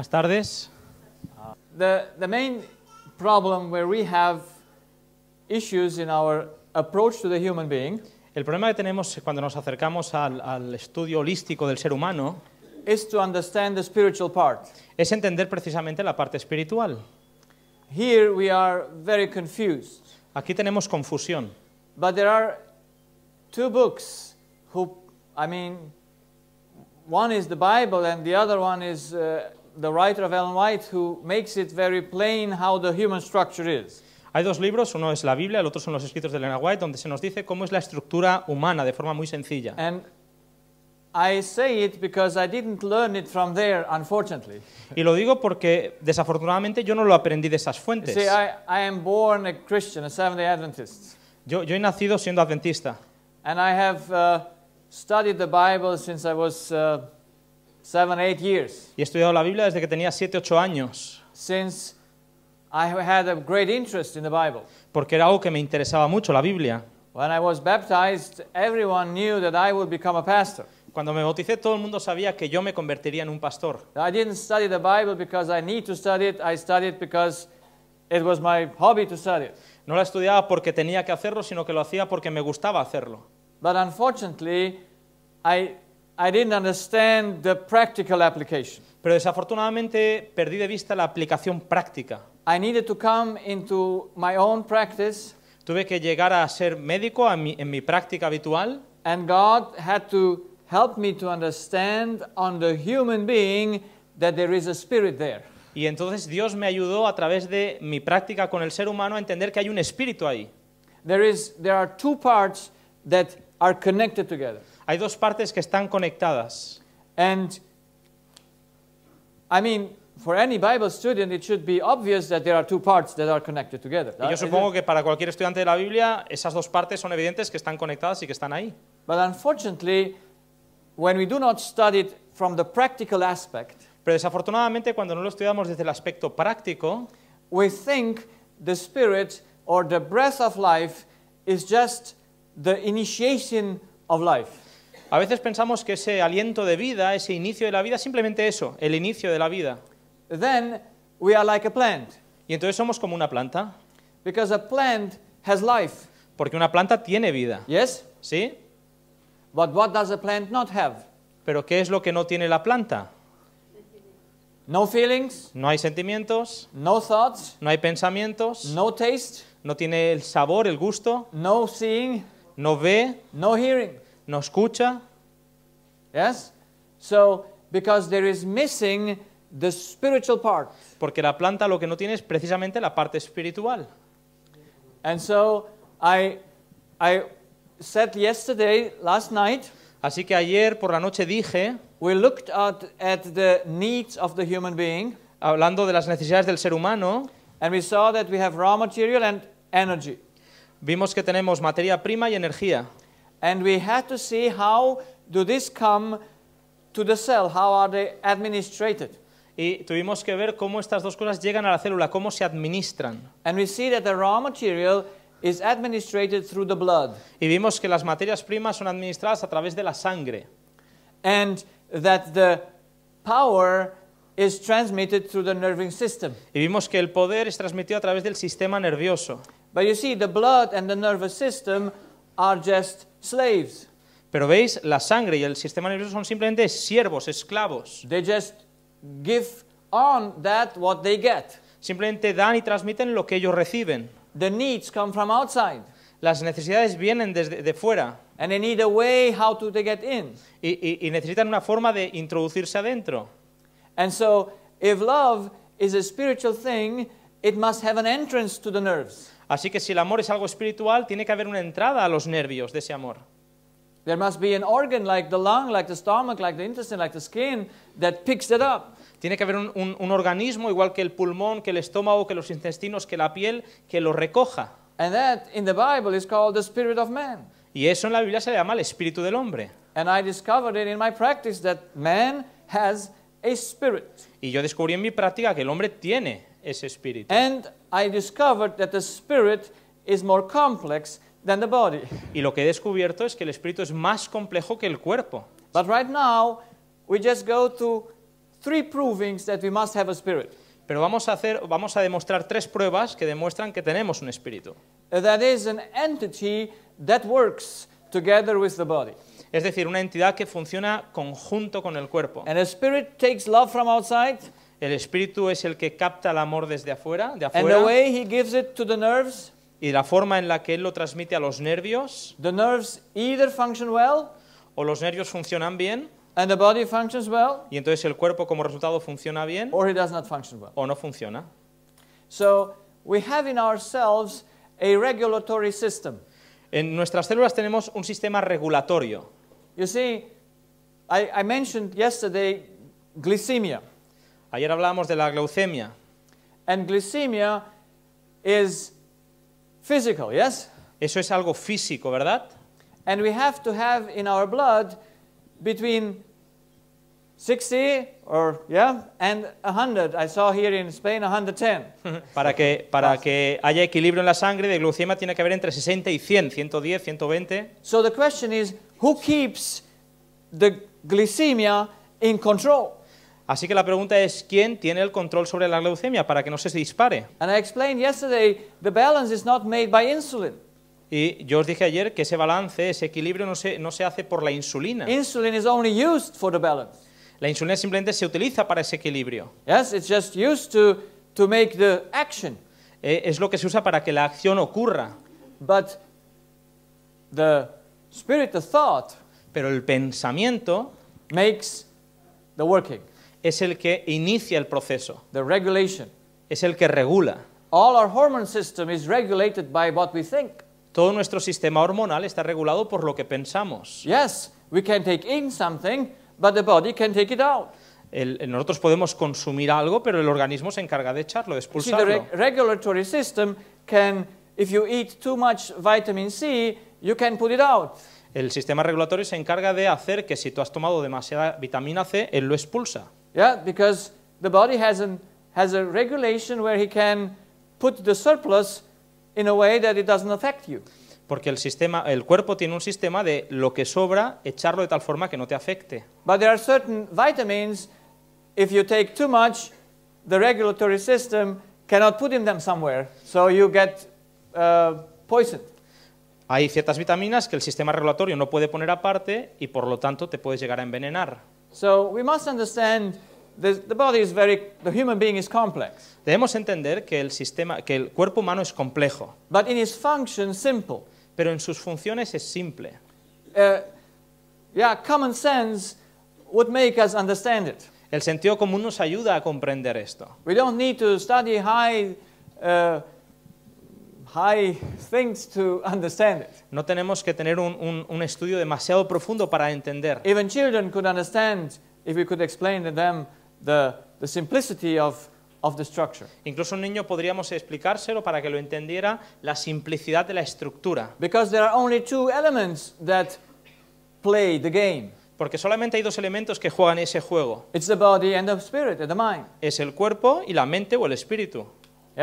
Buenas tardes. The, the main problem where we have issues in our approach to the human being El problema que tenemos cuando nos acercamos al, al estudio holístico del ser humano is to understand the spiritual part. es entender precisamente la parte espiritual. Here we are very confused. Aquí tenemos confusión, But there are two books who, I mean, one is the Bible and the other one is uh, the writer of Ellen White who makes it very plain how the human structure is. Hay dos libros, uno es la Biblia, el otro son los escritos de Elena White, donde se nos dice cómo es la estructura humana de forma muy sencilla. And I say it because I didn't learn it from there, unfortunately. Y lo digo porque desafortunadamente yo no lo aprendí de esas fuentes. You see, I, I am born a Christian, a Seventh-day Adventist. Yo, yo he nacido siendo adventista. And I have uh, studied the Bible since I was uh, seven, eight years. Y he estudiado la Biblia desde que tenía 7, 8 años. Since I had a great interest in the Bible. Porque era algo que me interesaba mucho, la Biblia. When I was baptized, everyone knew that I would become a pastor. Cuando me bauticé, todo el mundo sabía que yo me convertiría en un pastor. I didn't study the Bible because I need to study it. I studied because it was my hobby to study it. No la estudiaba porque tenía que hacerlo, sino que lo hacía porque me gustaba hacerlo. But unfortunately, I I didn't understand the practical application. Pero desafortunadamente perdí de vista la aplicación práctica. I needed to come into my own practice. Tuve que llegar a ser médico a mi, en mi práctica habitual. And God had to help me to understand on the human being that there is a spirit there. Y entonces Dios me ayudó a través de mi práctica con el ser humano a entender que hay un espíritu ahí. There is there are two parts that are connected together. Hay dos partes que están conectadas. And I mean, for any Bible student, it should be obvious that there are two parts that are connected together. Y yo supongo que para cualquier estudiante de la Biblia, esas dos partes son evidentes que están conectadas y que están ahí. But unfortunately, when we do not study it from the practical aspect, pero desafortunadamente cuando no lo estudiamos desde el aspecto práctico, we think the spirit or the breath of life is just the initiation of life. A veces pensamos que ese aliento de vida, ese inicio de la vida, es simplemente eso, el inicio de la vida. Then we are like a plant. Y entonces somos como una planta. Because a plant has life. Porque una planta tiene vida. Yes? ¿Sí? But what does a plant not have? Pero ¿qué es lo que no tiene la planta? No feelings. No hay sentimientos. No thoughts. No hay pensamientos. No taste. No tiene el sabor, el gusto. No seeing. No ve. No hearing no escucha. Yes? So, because there is missing the spiritual part. Porque la planta lo que no tiene es precisamente la parte espiritual. And so I I said yesterday last night Así que ayer por la noche dije we looked at, at the needs of the human being hablando de las necesidades del ser humano and we saw that we have raw material and energy. Vimos que tenemos materia prima y energía. And we had to see how do this come to the cell, how are they administrated. Y tuvimos que ver cómo estas dos cosas llegan a la célula, cómo se administran. And we see that the raw material is administrated through the blood. Y vimos que las materias primas son administradas a través de la sangre. And that the power is transmitted through the nervous system. Y vimos que el poder es transmitido a través del sistema nervioso. But you see the blood and the nervous system are just slaves. Pero veis, la sangre y el sistema nervioso son simplemente siervos, esclavos. They just give on that what they get. Simplemente dan y transmiten lo que ellos reciben. The needs come from outside. Las necesidades vienen desde de fuera. And they need a way how to they get in. Y, y, y necesitan una forma de introducirse adentro. And so, if love is a spiritual thing, it must have an entrance to the nerves. Así que si el amor es algo espiritual, tiene que haber una entrada a los nervios de ese amor. Tiene que haber un, organismo igual que el pulmón, que el estómago, que los intestinos, que la piel, que lo recoja. Y eso en la Biblia se llama el espíritu del hombre. Y yo descubrí en mi práctica que el hombre tiene ese espíritu. I discovered that the spirit is more complex than the body. Y lo que he descubierto es que el espíritu es más complejo que el cuerpo. But right now we just go to three provings that we must have a spirit. Pero vamos a hacer vamos a demostrar tres pruebas que demuestran que tenemos un espíritu. Uh, that is an entity that works together with the body. Es decir, una entidad que funciona conjunto con el cuerpo. And a spirit takes love from outside. El espíritu es el que capta el amor desde afuera, de he gives it to the nerves, y la forma en la que él lo transmite a los nervios, the nerves either function well o los nervios funcionan bien, and the body functions well, y entonces el cuerpo como resultado funciona bien does not function well. o no funciona. So we have in ourselves a regulatory system. En nuestras células tenemos un sistema regulatorio. You see, I, I mentioned yesterday glycemia. Ayer hablamos de la glucemia. And glycemia is physical, yes? Eso es algo físico, ¿verdad? And we have to have in our blood between 60 or yeah and 100. I saw here in Spain 110. para que para que haya equilibrio en la sangre de glucemia tiene que haber entre 60 y 100, 110, 120. So the question is who keeps the glycemia in control? Así que la pregunta es quién tiene el control sobre la leucemia para que no se dispare. Y yo os dije ayer que ese balance, ese equilibrio no se, no se hace por la insulina. La insulina simplemente se utiliza para ese equilibrio. es lo que se usa para que la acción ocurra. pero el pensamiento makes the working es el que inicia el proceso. Es el que regula. Todo nuestro sistema hormonal está regulado por lo que pensamos. Yes, nosotros podemos consumir algo, pero el organismo se encarga de echarlo, de expulsarlo. El sistema regulatorio se encarga de hacer que si tú has tomado demasiada vitamina C, él lo expulsa. Yeah, because the body has, an, has a regulation where he can put the surplus in a way that it doesn't affect you. Porque el, sistema, el cuerpo tiene un sistema de lo que sobra echarlo de tal forma que no te afecte. But there are certain vitamins if you take too much the regulatory system cannot put in them somewhere, so you get poison. Uh, poisoned. Hay ciertas vitaminas que el sistema regulatorio no puede poner aparte y por lo tanto te puedes llegar a envenenar. So we must understand the, the body is very, the human being is complex. Debemos entender que el sistema, que el cuerpo humano es complejo. But in its function, simple. Pero en sus funciones es simple. Uh, yeah, common sense would make us understand it. El sentido común nos ayuda a comprender esto. We don't need to study high. Uh, No tenemos que tener un, estudio demasiado profundo para entender. Incluso un niño podríamos explicárselo para que lo entendiera la simplicidad de la estructura. Because there are two the game. Porque solamente hay dos elementos que juegan ese juego. Es el cuerpo y la mente o el espíritu. ¿sí?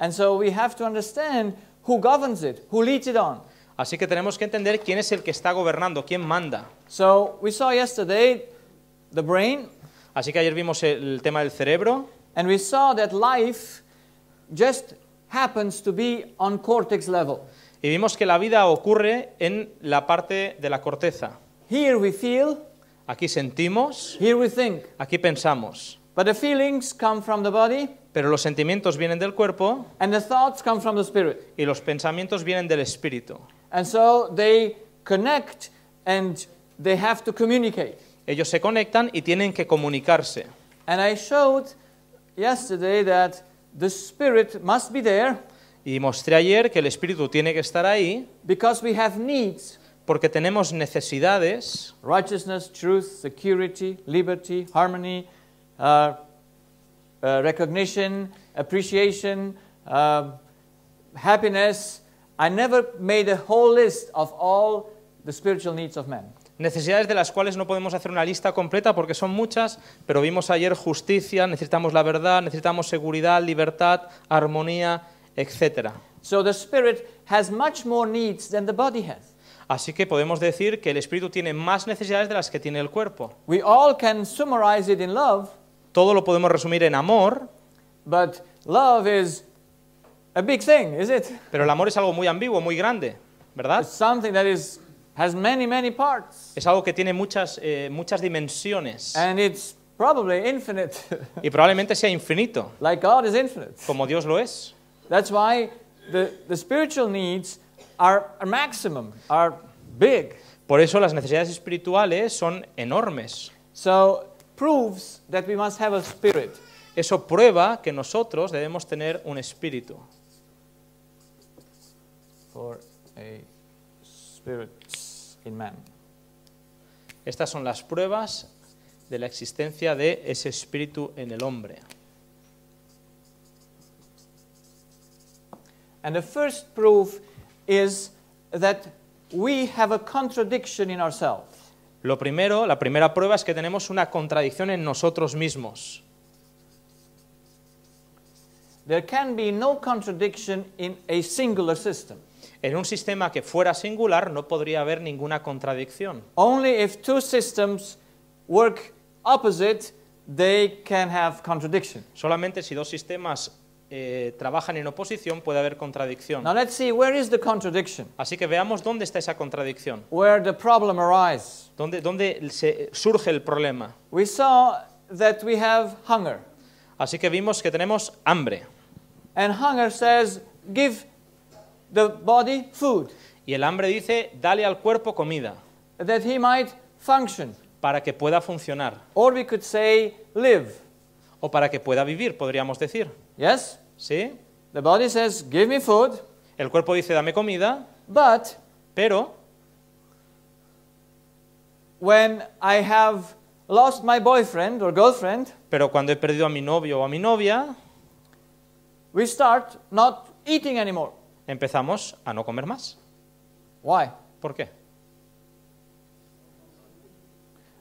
And so we have to understand who governs it, who leads it on. Así que tenemos que entender quién es el que está gobernando, quién manda. So we saw yesterday the brain. Así que ayer vimos el tema del cerebro. And we saw that life just happens to be on cortex level. Y vimos que la vida ocurre en la parte de la corteza. Here we feel. Aquí sentimos. Here we think. Aquí pensamos. But the feelings come from the body. Pero los sentimientos vienen del cuerpo. And the thoughts come from the spirit. Y los pensamientos vienen del espíritu. And so they connect and they have to communicate. Ellos se conectan y tienen que comunicarse. And I showed yesterday that the spirit must be there. Y mostré ayer que el espíritu tiene que estar ahí. Because we have needs. Porque tenemos necesidades. Righteousness, truth, security, liberty, harmony, uh, Uh, recognition, appreciation, um, happiness. I never made a whole list of all the spiritual needs of Necesidades de las cuales no podemos hacer una lista completa porque son muchas, pero vimos ayer justicia, necesitamos la verdad, necesitamos seguridad, libertad, armonía, etc. Así que podemos decir que el espíritu tiene más necesidades de las que tiene el cuerpo. We all can summarize it in love todo lo podemos resumir en amor. But love big Pero el amor es algo muy ambiguo, muy grande, ¿verdad? Es algo que tiene muchas eh, muchas dimensiones. y probablemente sea infinito. Como Dios lo es. big. Por eso las necesidades espirituales son enormes. So proves that we must have a spirit. Eso prueba que nosotros debemos tener un espíritu. For a spirit in man. Estas son las pruebas de la existencia de ese espíritu en el hombre. And the first proof is that we have a contradiction in ourselves. Lo primero, la primera prueba es que tenemos una contradicción en nosotros mismos. There can be no contradiction in a singular system. En un sistema que fuera singular no podría haber ninguna contradicción. Only if two systems work opposite, they can have contradiction. Solamente si dos sistemas eh, trabajan en oposición puede haber contradicción. Así que veamos dónde está esa contradicción. Where Dónde se surge el problema. Así que vimos que tenemos hambre. food. Y el hambre dice dale al cuerpo comida. he might function. Para que pueda funcionar. Or could say live. O para que pueda vivir, podríamos decir. Yes? ¿Sí? The body says, give me food. El cuerpo dice, dame comida. But, pero, when I have lost my boyfriend or girlfriend, pero cuando he perdido a mi novio o a mi novia, we start not eating anymore. Empezamos a no comer más. Why? ¿Por qué?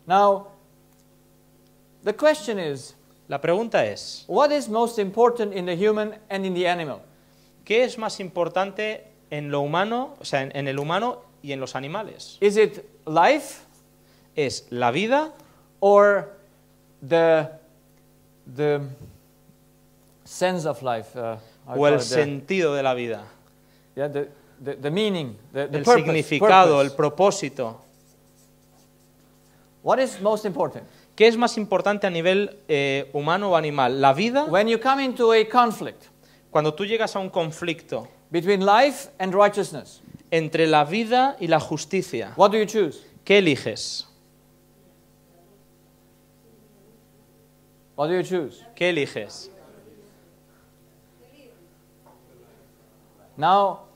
Now, the question is, La pregunta es, What is most important in the human and in the animal? ¿qué es más importante en lo humano, o sea, en, en el humano y en los animales? Is it life ¿Es la vida or the the sense of life? uh, o el it, the- sentido de la vida? yeah, the, the, the meaning, the, the El purpose, significado, el propósito. What is most important? ¿Qué es más importante a nivel eh, humano o animal? ¿La vida? When you come into a conflict, cuando tú llegas a un conflicto between life and righteousness, entre la vida y la justicia, what do you choose? ¿qué eliges? What do you choose? ¿Qué eliges? Now,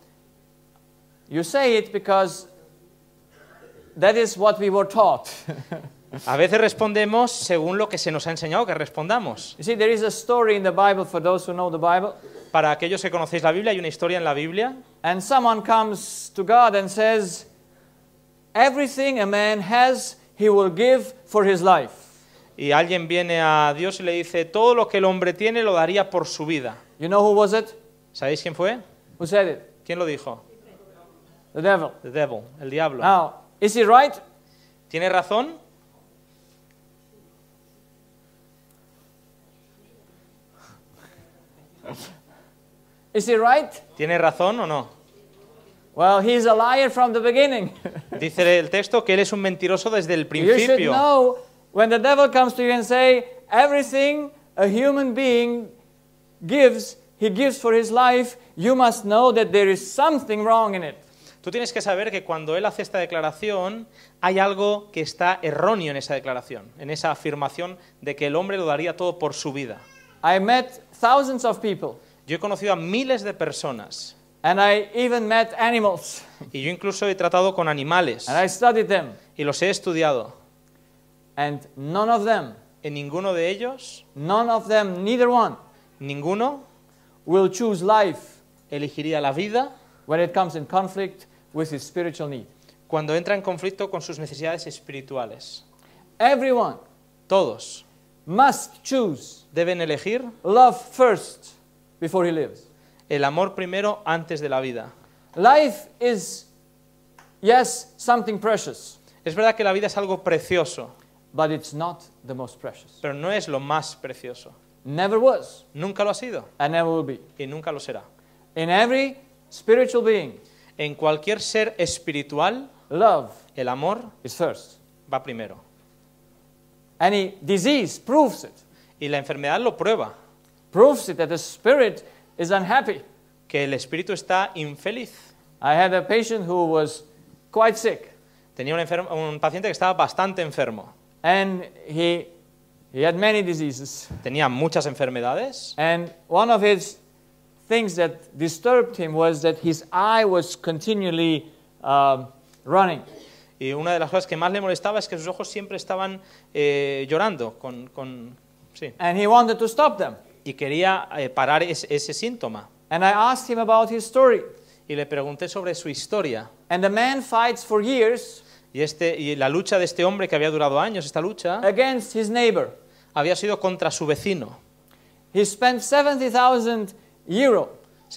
you say it because that is what we were taught. A veces respondemos según lo que se nos ha enseñado que respondamos. Para aquellos que conocéis la Biblia hay una historia en la Biblia. And someone comes to God and says, everything a man has, he will give for his life. Y alguien viene a Dios y le dice, todo lo que el hombre tiene lo daría por su vida. ¿Sabéis quién fue? ¿Quién lo dijo? The devil, el diablo. Now, is he right? ¿Tiene razón? Is he right? ¿Tiene razón o no? Well, he's a liar from the beginning. Dice el texto que él es un mentiroso desde el principio. You should know when the devil comes to you and say everything a human being gives, he gives for his life, you must know that there is something wrong in it. Tú tienes que saber que cuando él hace esta declaración, hay algo que está erróneo en esa declaración, en esa afirmación de que el hombre lo daría todo por su vida. I met thousands of people. Yo he conocido a miles de personas. And I even met animals. Y yo incluso he tratado con animales. And I studied them. Y los he estudiado. And none of them, en ninguno de ellos, none of them, neither one, ninguno, will choose life, elegiría la vida, when it comes in conflict with his spiritual need. Cuando entra en conflicto con sus necesidades espirituales. Everyone, todos, must choose, deben elegir, love first, before he lives. El amor primero antes de la vida. Life is, yes, something precious. Es verdad que la vida es algo precioso. But it's not the most precious. Pero no es lo más precioso. Never was. Nunca lo ha sido. And never will be. Y nunca lo será. In every spiritual being. En cualquier ser espiritual. Love. El amor. Is first. Va primero. Any disease proves it. Y la enfermedad lo prueba. proves it that the spirit is unhappy. Que el espíritu está infeliz. I had a patient who was quite sick. Tenía un, enfermo, un paciente que estaba bastante enfermo. And he, he had many diseases. Tenía muchas enfermedades. And one of his things that disturbed him was that his eye was continually um, running. Y una de las cosas que más le molestaba es que sus ojos siempre estaban eh, llorando con, con sí. And he wanted to stop them. y quería eh, parar ese síntoma. Y le pregunté sobre su historia. for Y, este, y la lucha de este hombre que había durado años, esta lucha, neighbor. había sido contra su vecino. Se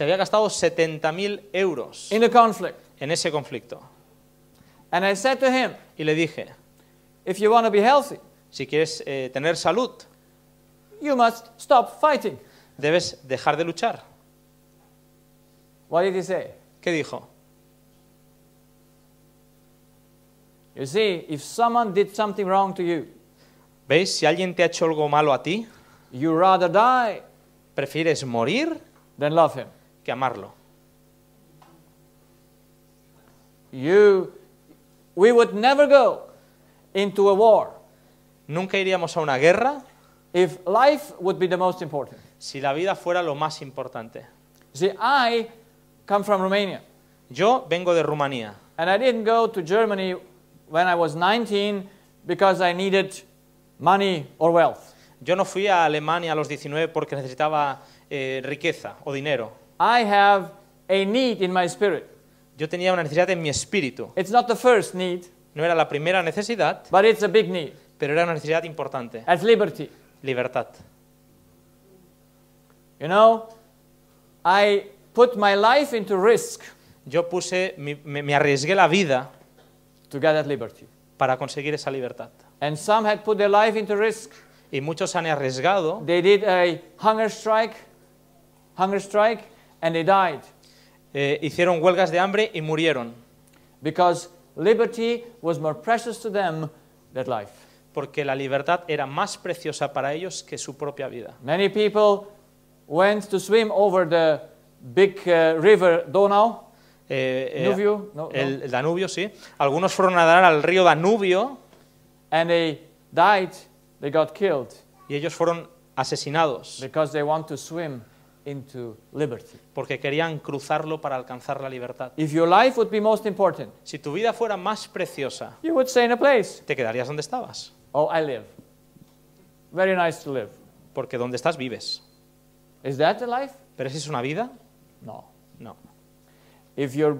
había gastado 70.000 euros en ese conflicto. Y le dije, si quieres eh, tener salud, you must stop fighting. Debes dejar de luchar. What did he say? ¿Qué dijo? You see, if someone did something wrong to you, ¿Veis? Si alguien te ha hecho algo malo a ti, you rather die prefieres morir than love him. que amarlo. You, we would never go into a war. Nunca iríamos a una guerra If life would be the most important. Si la vida fuera lo más importante. See, I come from Romania. Yo vengo de Rumanía. And I didn't go to Germany when I was 19 because I needed money or wealth. Yo no fui a Alemania a los 19 porque necesitaba eh, riqueza o dinero. I have a need in my spirit. Yo tenía una necesidad en mi espíritu. It's not the first need. No era la primera necesidad. But it's a big need. Pero era una necesidad importante. As liberty libertad. You know, I put my life into risk. Yo puse, me, me arriesgué la vida to get that liberty. para conseguir esa libertad. And some had put their life into risk. Y muchos han arriesgado. They did a hunger strike, hunger strike, and they died. Eh, hicieron huelgas de hambre y murieron. Because liberty was more precious to them than life. porque la libertad era más preciosa para ellos que su propia vida. Many people went to swim over the big uh, river eh, eh, Danubio, sí. Algunos fueron a nadar al río Danubio. died, Y ellos fueron asesinados. they want swim Porque querían cruzarlo para alcanzar la libertad. If your life would be most important, si tu vida fuera más preciosa, would place. te quedarías donde estabas. Oh, I live. Very nice to live. Porque donde estás vives. Is that a life? ¿Pero es una vida? No. No. If your,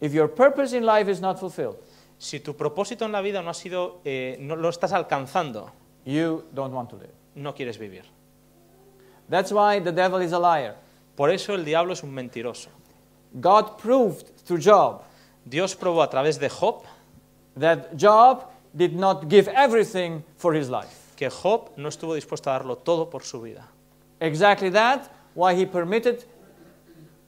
if your purpose in life is not fulfilled, si tu propósito en la vida no ha sido, eh, no lo estás alcanzando, you don't want to live. no quieres vivir. That's why the devil is a liar. Por eso el diablo es un mentiroso. God proved through Job Dios probó a través de Job that Job did not give everything for his life. Que Job no estuvo dispuesto a darlo todo por su vida. Exactly that why he permitted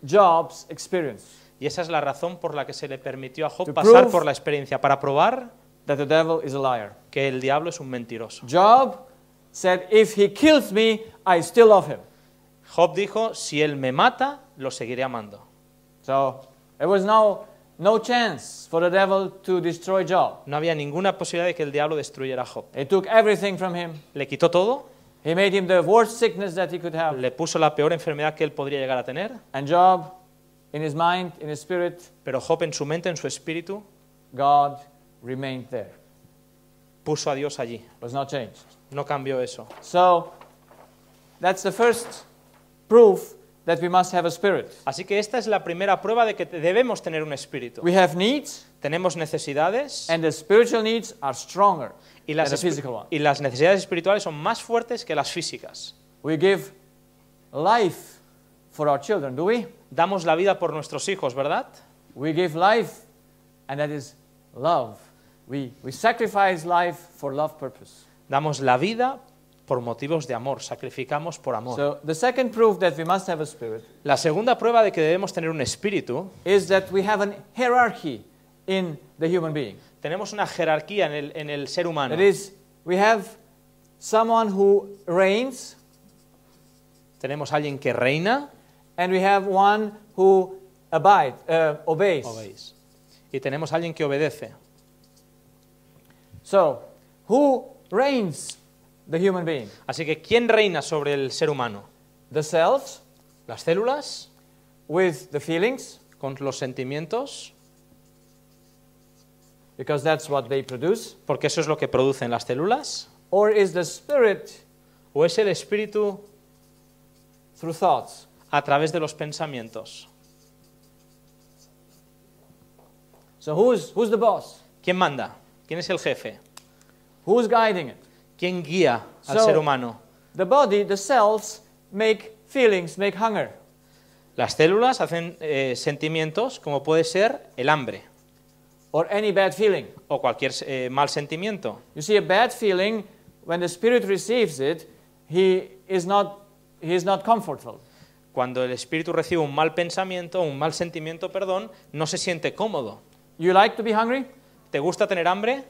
Job's experience. Y esa es la razón por la que se le permitió a Job pasar por la experiencia para probar that the devil is a liar. que el diablo es un mentiroso. Job said if he kills me, I still love him. Job dijo, si él me mata, lo seguiré amando. So, it was no No chance for the devil to destroy Job. No había ninguna posibilidad de que el diablo destruyera a Job. He took everything from him. Le quitó todo. He made him the worst sickness that he could have. Le puso la peor enfermedad que él podría llegar a tener. And Job, in his mind, in his spirit, pero Job en su mente, en su espíritu, God remained there. Puso a Dios allí. Was not changed. No cambió eso. So, that's the first proof that we must have a spirit. Así que esta es la primera prueba de que debemos tener un espíritu. We have needs, tenemos necesidades, and the spiritual needs are stronger y las, than the physical one. y las necesidades espirituales son más fuertes que las físicas. We give life for our children, do we? Damos la vida por nuestros hijos, ¿verdad? We give life, and that is love. We, we sacrifice life for love purpose. Damos la vida por motivos de amor, sacrificamos por amor. La segunda prueba de que debemos tener un espíritu es que we have Tenemos una jerarquía en el, ser humano. That is, Tenemos alguien que reina. And we have one who uh, obeys. Y tenemos alguien que obedece. So, who reigns The human being. Así que ¿quién reina sobre el ser humano? The cells, las células, with the feelings, con los sentimientos, because that's what they produce, porque eso es lo que producen las células, or is the spirit, o es el espíritu through thoughts, a través de los pensamientos. So who's, who's the boss? ¿Quién manda? ¿Quién es el jefe? Who's guiding it? ¿Quién guía al ser humano? Las células hacen eh, sentimientos como puede ser el hambre. Or any bad feeling. O cualquier eh, mal sentimiento. Cuando el espíritu recibe un mal pensamiento, un mal sentimiento, perdón, no se siente cómodo. You like to be hungry? ¿Te gusta tener hambre?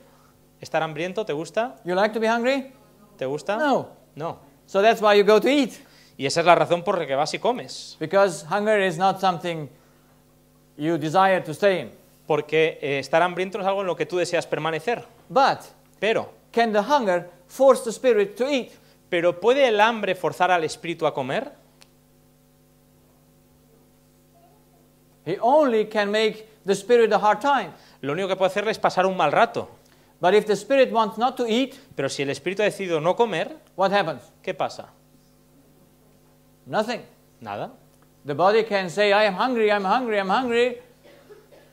¿Estar hambriento te gusta? You like to be hungry? ¿Te gusta? No. No. So that's why you go to eat. Y esa es la razón por la que vas y comes. Because hunger is not something you desire to stay in. Porque eh, estar hambriento es algo en lo que tú deseas permanecer. But pero can the hunger force the spirit to eat? Pero puede el hambre forzar al espíritu a comer? He only can make the spirit a hard time. Lo único que puede hacerle es pasar un mal rato. But if the spirit wants not to eat, pero si el espíritu ha decidido no comer, what happens? ¿Qué pasa? Nothing. Nada. The body can say, I am hungry, I'm hungry, I'm hungry.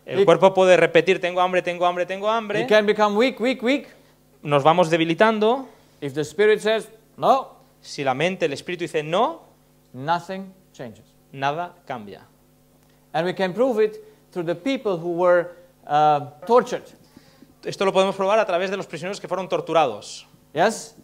El it, cuerpo puede repetir, tengo hambre, tengo hambre, tengo hambre. It can become weak, weak, weak. Nos vamos debilitando. If the spirit says, no. Si la mente, el espíritu dice no, nothing changes. Nada cambia. And we can prove it through the people who were uh, tortured. Esto lo podemos probar a través de los prisioneros que fueron torturados. Yes?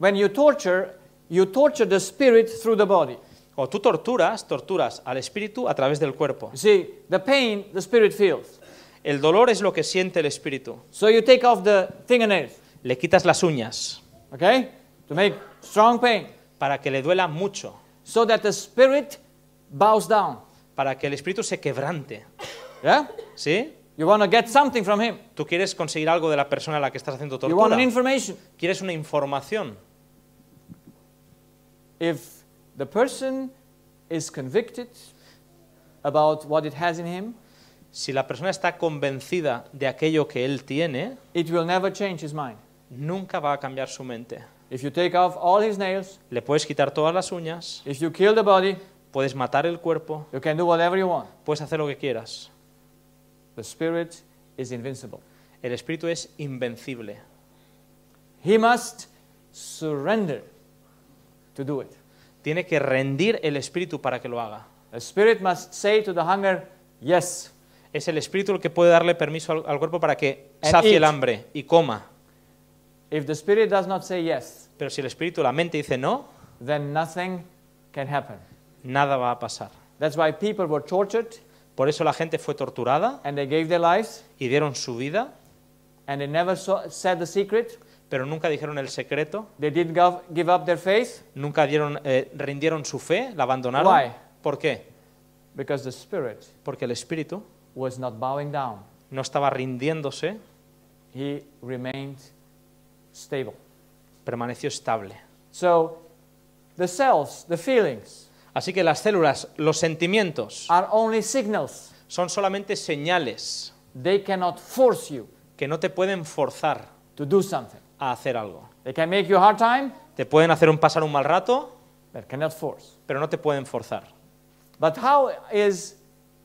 When you torture, you torture the spirit through the body. O tú torturas, torturas al espíritu a través del cuerpo. see, the pain the spirit feels. El dolor es lo que siente el espíritu. So you take off the fingernails. Le quitas las uñas. Okay? To make strong pain. Para que le duela mucho. So that the spirit bows down. Para que el espíritu se quebrante. Yeah? ¿Sí? Tú quieres conseguir algo de la persona a la que estás haciendo tortura. You Quieres una información. If the person is convicted about what it has in him, si la persona está convencida de aquello que él tiene, it will never change his mind. Nunca va a cambiar su mente. If you take off all his nails, le puedes quitar todas las uñas. If you kill the body, puedes matar el cuerpo. You can do whatever you want. Puedes hacer lo que quieras. The Spirit is invincible. El espíritu es invencible. He must surrender to do it. Tiene que rendir el espíritu para que lo haga. The spirit must say to the hunger, yes. Es el espíritu el que puede darle permiso al, al cuerpo para que And sacie eat. el hambre y coma. If the spirit does not say yes, Pero si el espíritu, la mente dice no, then nothing can happen. nada va a pasar. That's why people were tortured por eso la gente fue torturada. And they gave their lives. Y dieron su vida. And they never saw, said the secret. Pero nunca dijeron el secreto. They didn't give up their faith. Nunca dieron, eh, rindieron su fe, la abandonaron. Why? ¿Por qué? Because the spirit Porque el espíritu was not bowing down. no estaba rindiéndose. He remained stable. Permaneció estable. So, the cells, the feelings, Así que las células, los sentimientos, are only signals. son solamente señales They cannot force you que no te pueden forzar to do something. a hacer algo. Te pueden hacer un pasar un mal rato, pero no te pueden forzar. But how is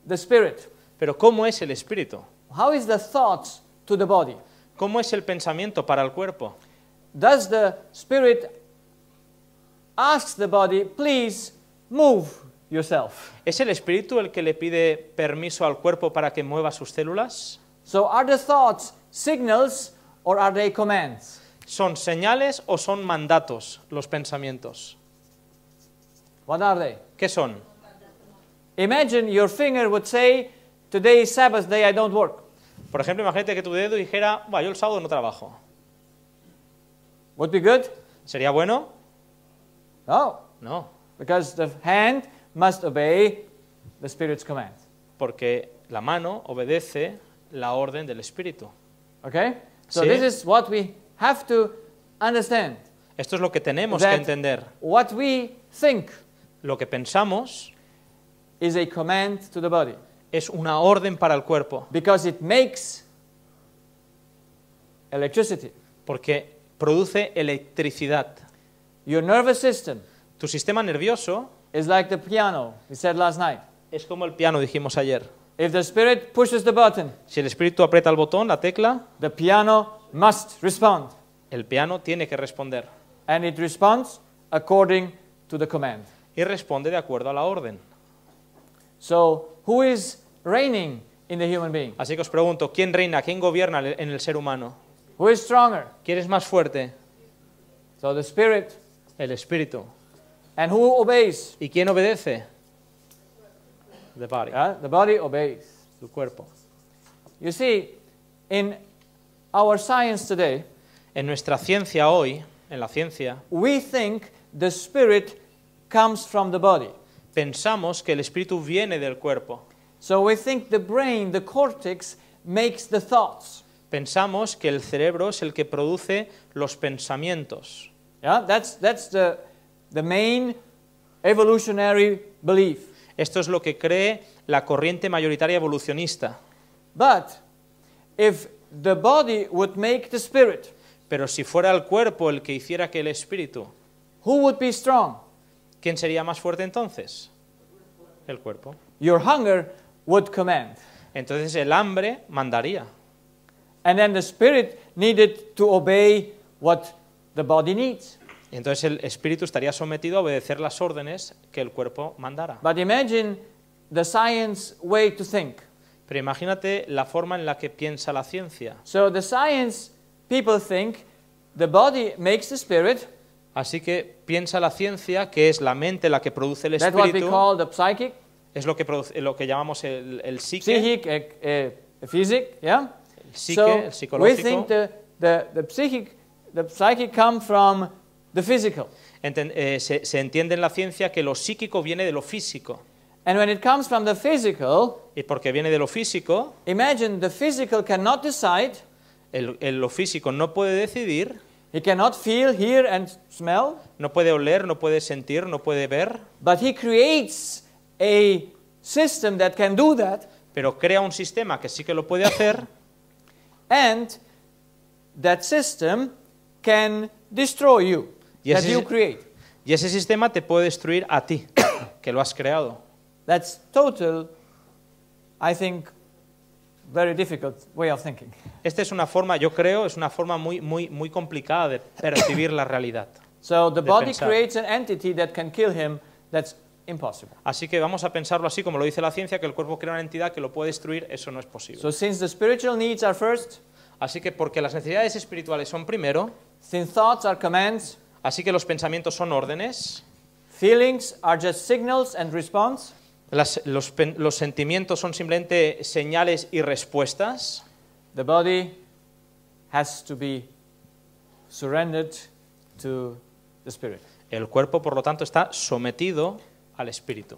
the spirit? Pero ¿cómo es el espíritu? How is the thoughts to the body? ¿Cómo es el pensamiento para el cuerpo? Does the spirit ask the body, please Move yourself. ¿Es el espíritu el que le pide permiso al cuerpo para que mueva sus células? So are the thoughts signals or are they commands? ¿Son señales o son mandatos los pensamientos? What are they? ¿Qué son? Imagine your finger would say, today is Sabbath day, I don't work. Por ejemplo, imagínate que tu dedo dijera, "Bueno, yo el sábado no trabajo. Would be good? ¿Sería bueno? No. No. Because the hand must obey the Spirit's command. Porque la mano obedece la orden del Espíritu. Okay? So ¿Sí? this is what we have to understand. Esto es lo que tenemos que entender. What we think lo que pensamos is a command to the body. Es una orden para el cuerpo. Because it makes electricity. Porque produce electricidad. Your nervous system tu sistema nervioso piano Es como el piano dijimos ayer. si el espíritu aprieta el botón, la tecla, piano must respond. El piano tiene que responder. to the Y responde de acuerdo a la orden. Así que os pregunto, ¿quién reina, quién gobierna en el ser humano? ¿Quién es más fuerte? the el espíritu And who obeys? ¿Y quién obedece? The body. Ah, the body obeys. Su cuerpo. You see, in our science today, en nuestra ciencia hoy, en la ciencia, we think the spirit comes from the body. Pensamos que el espíritu viene del cuerpo. So we think the brain, the cortex, makes the thoughts. Pensamos que el cerebro es el que produce los pensamientos. Yeah, that's that's the The main evolutionary belief. Esto es lo que cree la corriente mayoritaria evolucionista. But if the body would make the spirit, pero si fuera el cuerpo el que hiciera que el espíritu, who would be strong? ¿Quién sería más fuerte entonces? El cuerpo. Your hunger would command. Entonces el hambre mandaría. And then the spirit needed to obey what the body needs. Entonces el espíritu estaría sometido a obedecer las órdenes que el cuerpo mandara. Pero imagínate la forma en la que piensa la ciencia. Así que piensa la ciencia que es la mente la que produce el espíritu. the psychic. Es lo que lo que llamamos el, el psique. Psychic, eh, eh, physic, El psique, el psicológico. the, the physical. Enten, eh, se, se, entiende en la ciencia que lo psíquico viene de lo físico. And when it comes from the physical, y porque viene de lo físico, imagine the physical cannot decide. El, el, lo físico no puede decidir. He cannot feel, hear and smell. No puede oler, no puede sentir, no puede ver. But he creates a system that can do that. Pero crea un sistema que sí que lo puede hacer. and that system can destroy you. Y ese, sistema te puede destruir a ti, que lo has creado. That's total, I think, very difficult way of thinking. Esta es una forma, yo creo, es una forma muy, muy, muy complicada de percibir la realidad. So the body creates an entity that can kill him. That's impossible. Así que vamos a pensarlo así como lo dice la ciencia que el cuerpo crea una entidad que lo puede destruir, eso no es posible. So since the spiritual needs are first, así que porque las necesidades espirituales son primero, since thoughts are commands, Así que los pensamientos son órdenes. Feelings and los, sentimientos son simplemente señales y respuestas. The body El cuerpo, por lo tanto, está sometido al espíritu.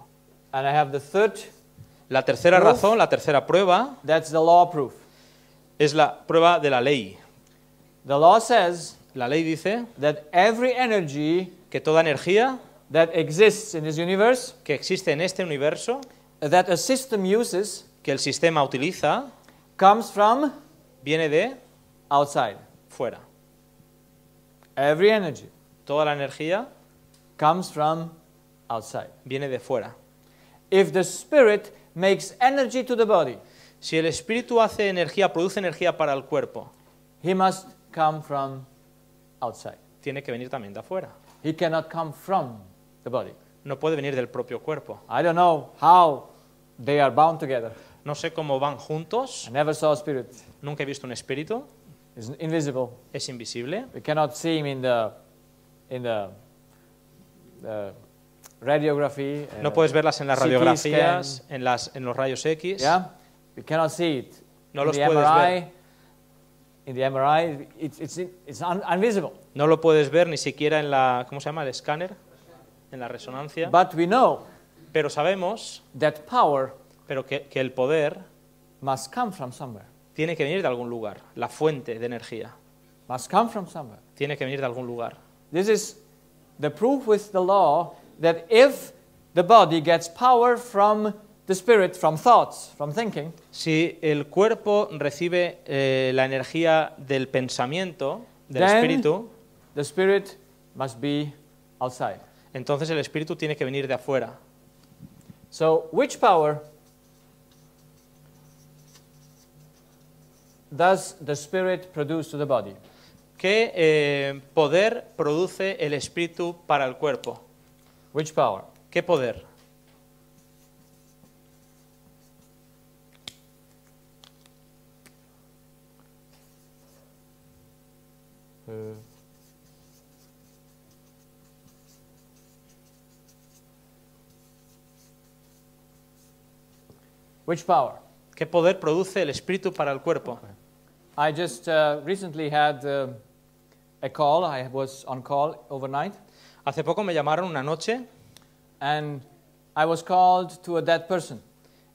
la tercera razón, la tercera prueba, the law es la prueba de la ley. The law says la ley dice that every energy que toda energía that exists in this universe, que existe en este universo, that a system uses, que el sistema utiliza, comes from, viene de, outside, fuera. Every energy, toda la energía, comes from outside, viene de fuera. If the spirit makes energy to the body, si el espíritu hace energía, produce energía para el cuerpo, he must come from outside. Tiene que venir también de afuera. He cannot come from the body. No puede venir del propio cuerpo. I don't know how they are bound together. No sé cómo van juntos. I never saw a spirit. Nunca he visto un espíritu. It's invisible. Es invisible. We cannot see him in the in the, the radiography. Uh, no puedes verlas en las radiografías, en las en los rayos X. Yeah. We cannot see it. No in los the puedes MRI, ver in the MRI, it's, it's, it's un, No lo puedes ver ni siquiera en la, ¿cómo se llama? El escáner, en la resonancia. But we know pero sabemos that power pero que, que el poder must come from somewhere. tiene que venir de algún lugar, la fuente de energía. Must come from somewhere. Tiene que venir de algún lugar. This is the proof with the law that if the body gets power from the spirit from thoughts, from thinking, si el cuerpo recibe eh, la energía del pensamiento, del espíritu, the spirit must be outside. entonces el espíritu tiene que venir de afuera. So, which power does the spirit produce to the body? ¿Qué eh, poder produce el espíritu para el cuerpo? Which power? ¿Qué poder? Eh, which power? ¿Qué poder produce el espíritu para el cuerpo? I just uh, recently had uh, a call. I was on call overnight, Hace poco me llamaron una noche and I was called to a dead person.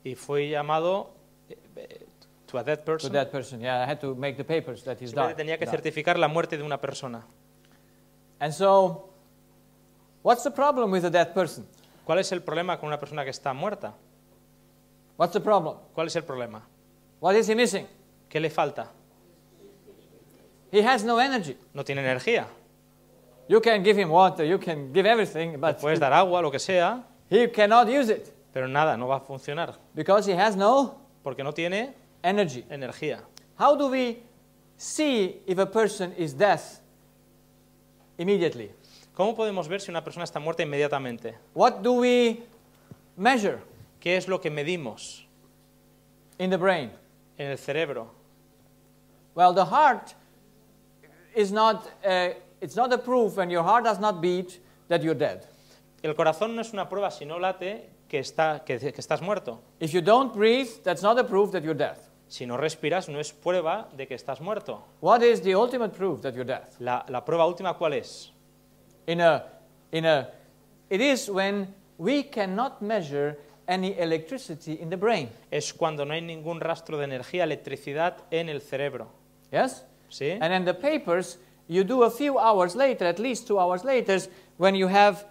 y fui llamado eh, eh, to a dead person. to that person. Yeah, I had to make the papers that he's dead. died. tenía que certificar la muerte de una persona. And so, what's the problem with a dead person? ¿Cuál es el problema con una persona que está muerta? What's the problem? ¿Cuál es el problema? What is he missing? ¿Qué le falta? He has no energy. No tiene energía. You can give him water, you can give everything, but puedes dar agua, lo que sea, he cannot use it pero nada, no va a funcionar. because he has no porque no tiene energy. Energía. How do we see if a person is dead immediately? ¿Cómo podemos ver si una persona está muerta inmediatamente? What do we measure ¿Qué es lo que medimos in the brain? en el cerebro? Well, the heart is not a, uh, it's not a proof when your heart does not beat that you're dead. El corazón no es una prueba si no late que, está, que, que estás muerto. If you don't breathe, that's not a proof that you're dead. Si no respiras, no es prueba de que estás muerto. What is the ultimate proof that you're dead? La, la prueba última, ¿cuál es? In a, in a, it is when we cannot measure any electricity in the brain. Es cuando no hay ningún rastro de energía, electricidad en el cerebro. Yes? Sí. And in the papers, you do a few hours later, at least two hours later, when you have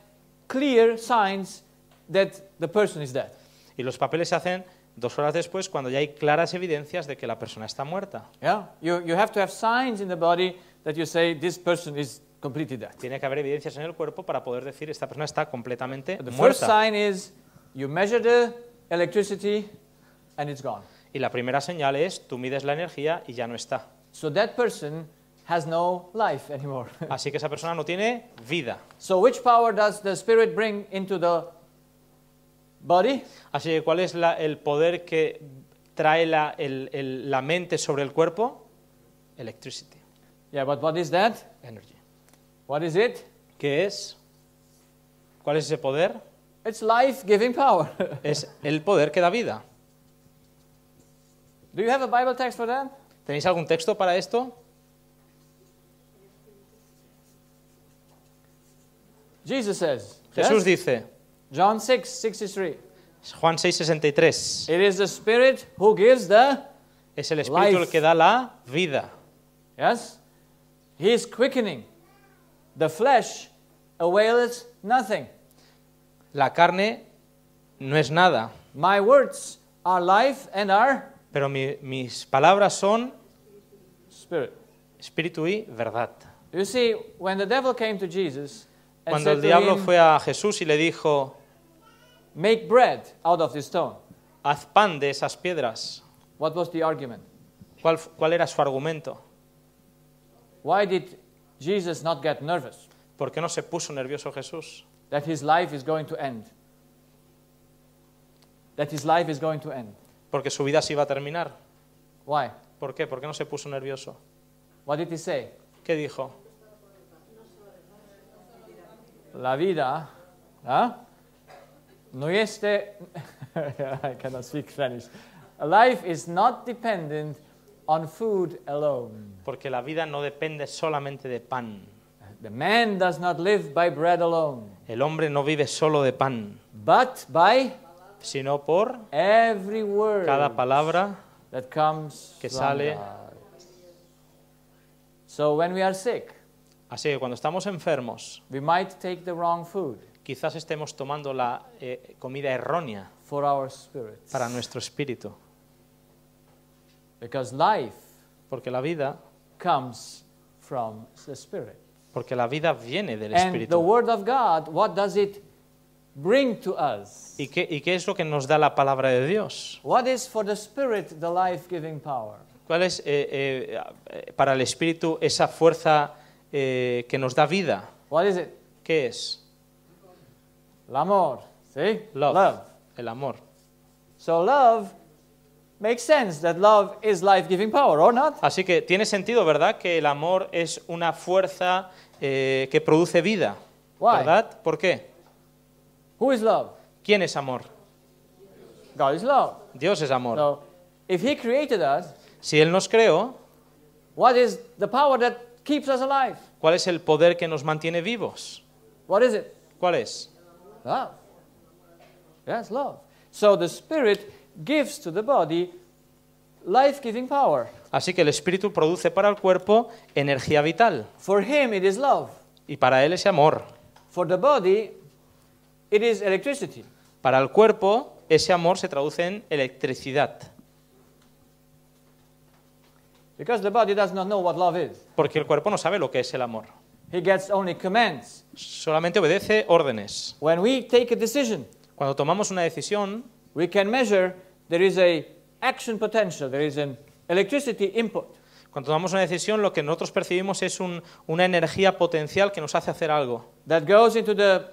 clear signs that the person is dead. Y los papeles se hacen Dos horas después, cuando ya hay claras evidencias de que la persona está muerta. Yeah, you, you have to have signs in the body that you say this person is completely dead. Tiene que haber evidencias en el cuerpo para poder decir esta persona está completamente But the muerta. First sign is you measure the electricity and it's gone. Y la primera señal es tú mides la energía y ya no está. So that person has no life anymore. Así que esa persona no tiene vida. So which power does the spirit bring into the body. Así que, ¿cuál es el poder que trae la, mente sobre el cuerpo? Electricity. Yeah, what is that? Energy. What is it? ¿Qué es? ¿Cuál es ese poder? It's life giving power. es el poder que da vida. Do you have a Bible text for that? ¿Tenéis algún texto para esto? Jesus says, Jesús dice, John 6, 63. Juan 6:63. It is the spirit who gives the es el espíritu el que da la vida. Yes? He is quickening. The flesh availeth nothing. La carne no es nada. My words are life and are Pero mi, mis palabras son spirit. espíritu y verdad. You see, when the devil came to Jesus and Cuando el diablo fue a Jesús y le dijo Make bread out of the stone. Haz pan de esas piedras. What was the argument? ¿Cuál, cuál era su argumento? Why did Jesus not get nervous? ¿Por qué no se puso nervioso Jesús? That his life is going to end. That his life is going to end. Porque su vida se iba a terminar. Why? ¿Por qué? ¿Por qué no se puso nervioso? What did he say? ¿Qué dijo? La vida, ¿ah? no este, I cannot speak Spanish. Life is not dependent on food alone. Porque la vida no depende solamente de pan. The man does not live by bread alone. El hombre no vive solo de pan. But by sino por every word cada palabra that comes que sale. So when we are sick, así que cuando estamos enfermos, we might take the wrong food quizás estemos tomando la eh, comida errónea para nuestro espíritu. porque la vida Porque la vida viene del espíritu. ¿Y qué, ¿Y qué es lo que nos da la palabra de Dios? ¿Cuál es eh, eh, para el espíritu esa fuerza que nos da vida? ¿Qué es? El amor, ¿sí? Love. love. El amor. So love makes sense that love is life-giving power, or not? Así que tiene sentido, ¿verdad? Que el amor es una fuerza eh, que produce vida, Why? ¿verdad? ¿Por qué? Who is love? ¿Quién es amor? God is love. Dios es amor. So, if he created us, si él nos creó, what is the power that keeps us alive? ¿Cuál es el poder que nos mantiene vivos? What is it? ¿Cuál es? Love. Ah. Yes, love. So the Spirit gives to the body life-giving power. Así que el espíritu produce para el cuerpo energía vital. For him it is love. Y para él es amor. For the body it is electricity. Para el cuerpo ese amor se traduce en electricidad. Because the body does not know what love is. Porque el cuerpo no sabe lo que es el amor. He gets only commands. Solamente obedece órdenes. When we take a decision, cuando tomamos una decisión, we can measure there is a action potential, there is an electricity input. Cuando tomamos una decisión, lo que nosotros percibimos es un, una energía potencial que nos hace hacer algo. That goes into the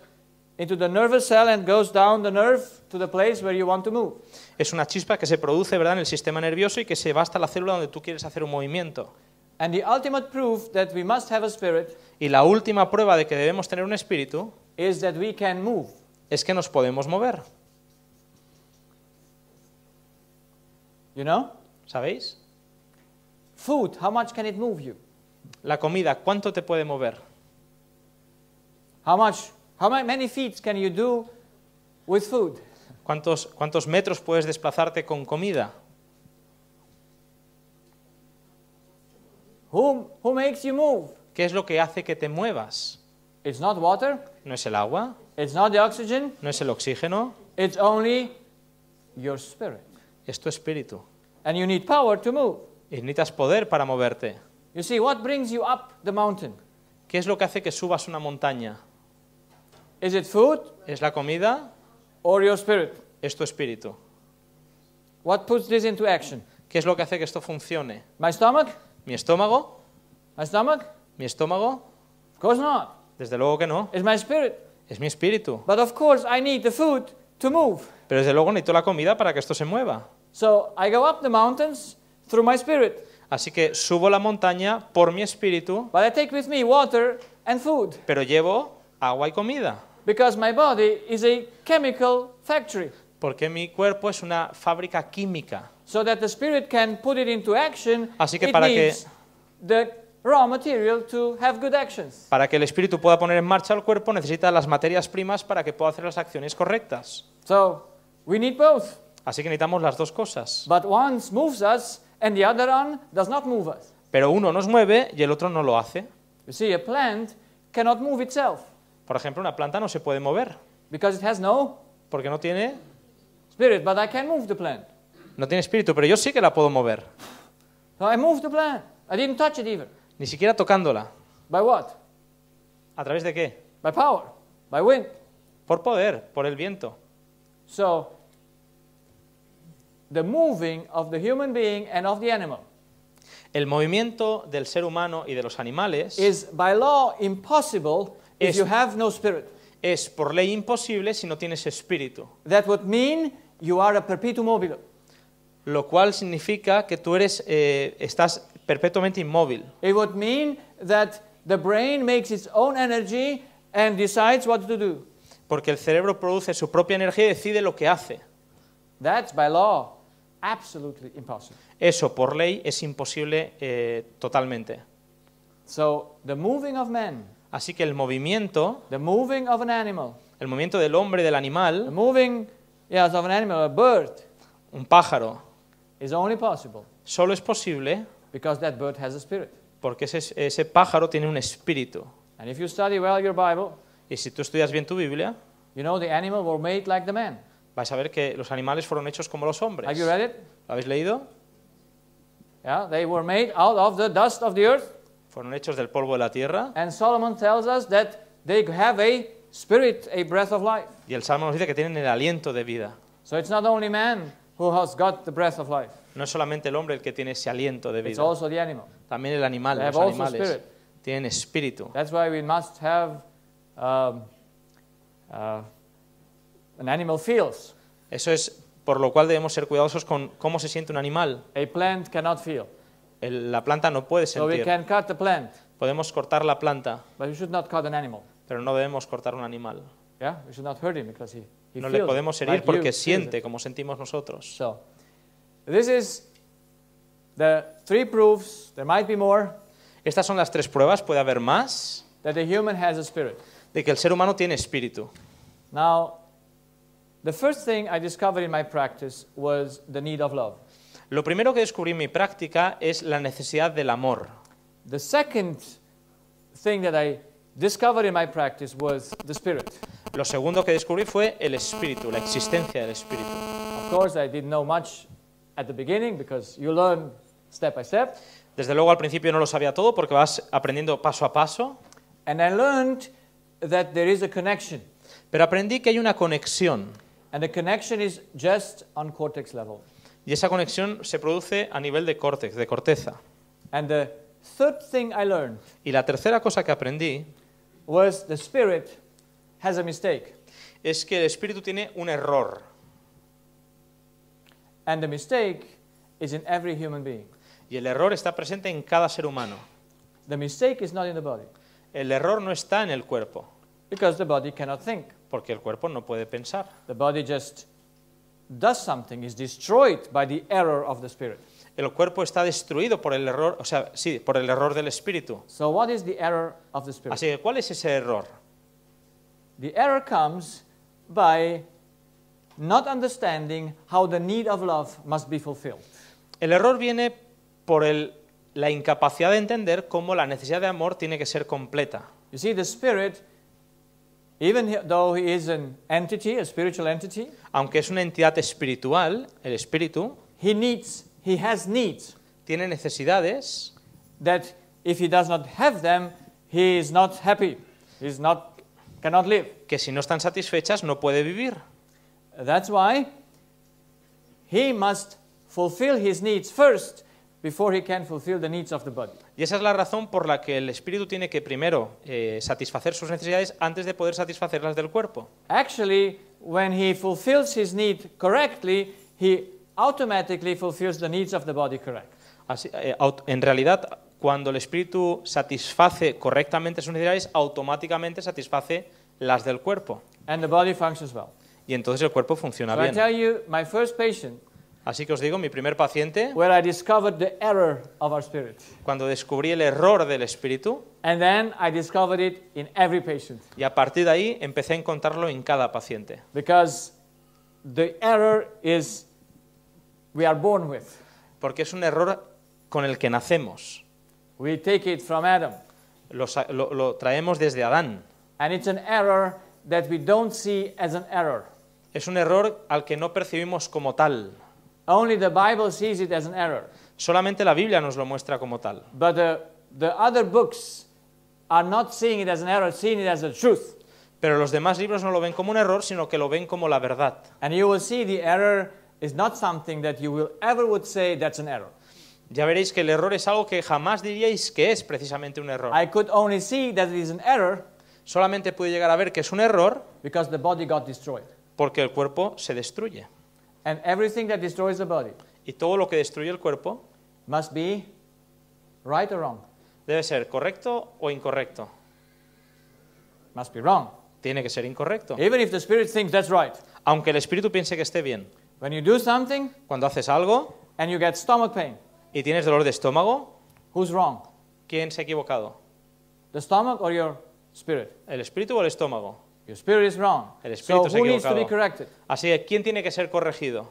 into the nervous cell and goes down the nerve to the place where you want to move. Es una chispa que se produce, ¿verdad?, en el sistema nervioso y que se va hasta la célula donde tú quieres hacer un movimiento. And the ultimate proof that we must have a spirit Y la última prueba de que debemos tener un espíritu that we can move. es que nos podemos mover. You ¿Sabéis? Food, can La comida, ¿cuánto te puede mover? with food? ¿Cuántos, metros puedes desplazarte con comida? who makes you move? ¿Qué es lo que hace que te muevas? It's not water. No es el agua. It's not the oxygen. No es el oxígeno. It's only your spirit. Es tu espíritu. And you need power to move. Y necesitas poder para moverte. You see, what brings you up the mountain? ¿Qué es lo que hace que subas una montaña? Is it food? ¿Es la comida? Or your spirit? Es tu espíritu. What puts this into action? ¿Qué es lo que hace que esto funcione? My stomach? Mi estómago? My stomach? ¿Mi estómago? Of course not. Desde luego que no. It's my spirit. Es mi espíritu. But of course I need the food to move. Pero desde luego necesito la comida para que esto se mueva. So I go up the mountains through my spirit. Así que subo la montaña por mi espíritu. But I take with me water and food. Pero llevo agua y comida. Because my body is a chemical factory. Porque mi cuerpo es una fábrica química. So that the spirit can put it into action, Así que it para needs que the para que el espíritu pueda poner en marcha el cuerpo necesita las materias primas para que pueda hacer las acciones correctas. Así que necesitamos las dos cosas. Pero uno nos mueve y el otro no lo hace. Por ejemplo, una planta no se puede mover. porque no tiene espíritu, pero yo sí que la puedo mover. I la the plant. Ni siquiera tocándola. By what? ¿A través de qué? By power. By wind. Por poder, por el viento. So, the moving of the human being and of the animal. El movimiento del ser humano y de los animales is by law impossible if you have no spirit. Es por ley imposible si no tienes espíritu. That would mean you are a perpetuum mobile. Lo cual significa que tú eres eh, estás perpetuamente inmóvil. It would mean that the brain makes its own energy and decides what to do. Porque el cerebro produce su propia energía y decide lo que hace. That's by law absolutely impossible. Eso por ley es imposible eh, totalmente. So the moving of men, así que el movimiento, the moving of an animal, el movimiento del hombre del animal, the moving yes, of an animal, a bird, un pájaro, is only possible. Solo es posible Because that bird has a spirit. Porque ese, ese pájaro tiene un espíritu. And if you study well your Bible, y si tú estudias bien tu Biblia, you know the animal were made like the man. Vais a ver que los animales fueron hechos como los hombres. Have you read it? ¿Lo habéis leído? Yeah, they were made out of the dust of the earth. Fueron hechos del polvo de la tierra. And Solomon tells us that they have a spirit, a breath of life. Y el Salmo nos dice que tienen el aliento de vida. So it's not only man who has got the breath of life. No es solamente el hombre el que tiene ese aliento de vida. También el animal, los animales tienen espíritu. Eso es por lo cual debemos ser cuidadosos con cómo se siente un animal. la planta no puede sentir. Podemos cortar la planta. Pero no debemos cortar un animal. Yeah, no le podemos herir porque siente como sentimos nosotros. This is the three proofs. There might be more. Estas son las tres pruebas, puede haber más. That the human has a spirit. De que el ser humano tiene espíritu. Now, the first thing I discovered in my practice was the need of love. Lo primero que descubrí en mi práctica es la necesidad del amor. The second thing that I discovered in my practice was the spirit. Lo segundo que descubrí fue el espíritu, la existencia del espíritu. Of course, I didn't know much Desde luego al principio no lo sabía todo porque vas aprendiendo paso a paso. And I learned that there is a connection. Pero aprendí que hay una conexión. And the connection is just on cortex level. Y esa conexión se produce a nivel de córtex, de corteza. And the third thing I learned y la tercera cosa que aprendí was the spirit has a mistake. es que el espíritu tiene un error. And the mistake is in every human being. Y el error está presente en cada ser humano. The mistake is not in the body. El error no está en el cuerpo. Because the body cannot think. Porque el cuerpo no puede pensar. The body just does something is destroyed by the error of the spirit. El cuerpo está destruido por el error, o sea, sí, por el error del espíritu. So what is the error of the spirit? Así que ¿cuál es ese error? The error comes by not understanding how the need of love must be fulfilled. El error viene por el, la incapacidad de entender cómo la necesidad de amor tiene que ser completa. You see, the Spirit, even though he is an entity, a spiritual entity, aunque es una entidad espiritual, el espíritu, he needs, he has needs. Tiene necesidades. That if he does not have them, he is not happy. He is not, cannot live. Que si no están satisfechas no puede vivir. That's why he must fulfill his needs first before he can fulfill the needs of the body. Y esa es la razón por la que el espíritu tiene que primero eh, satisfacer sus necesidades antes de poder satisfacer las del cuerpo. Actually, when he fulfills his need correctly, he automatically fulfills the needs of the body correct. Así, eh, en realidad, cuando el espíritu satisface correctamente sus necesidades, automáticamente satisface las del cuerpo. And the body functions well. y entonces el cuerpo funciona bien. you, my first patient, Así que os digo, mi primer paciente, I discovered the error of our spirit. cuando descubrí el error del espíritu, And then I discovered it in every patient. y a partir de ahí empecé a encontrarlo en cada paciente. Because the error is we are born with. Porque es un error con el que nacemos. We take it from Adam. Lo, lo, lo traemos desde Adán. And it's an error that we don't see as an error. Es un error al que no percibimos como tal. Solamente la Biblia nos lo muestra como tal. Pero los demás libros no lo ven como un error, sino que lo ven como la verdad. Ya veréis que el error es algo que jamás diríais que es precisamente un error. see Solamente pude llegar a ver que es un error. Because the body got destroyed porque el cuerpo se destruye. everything Y todo lo que destruye el cuerpo be debe ser correcto o incorrecto. Tiene que ser incorrecto. Aunque el espíritu piense que esté bien. Cuando haces algo you get pain, y tienes dolor de estómago, wrong? ¿quién se ha equivocado? ¿El espíritu o el estómago? Your spirit is wrong. El espíritu so es needs to be corrected? Así que, ¿quién tiene que ser corregido?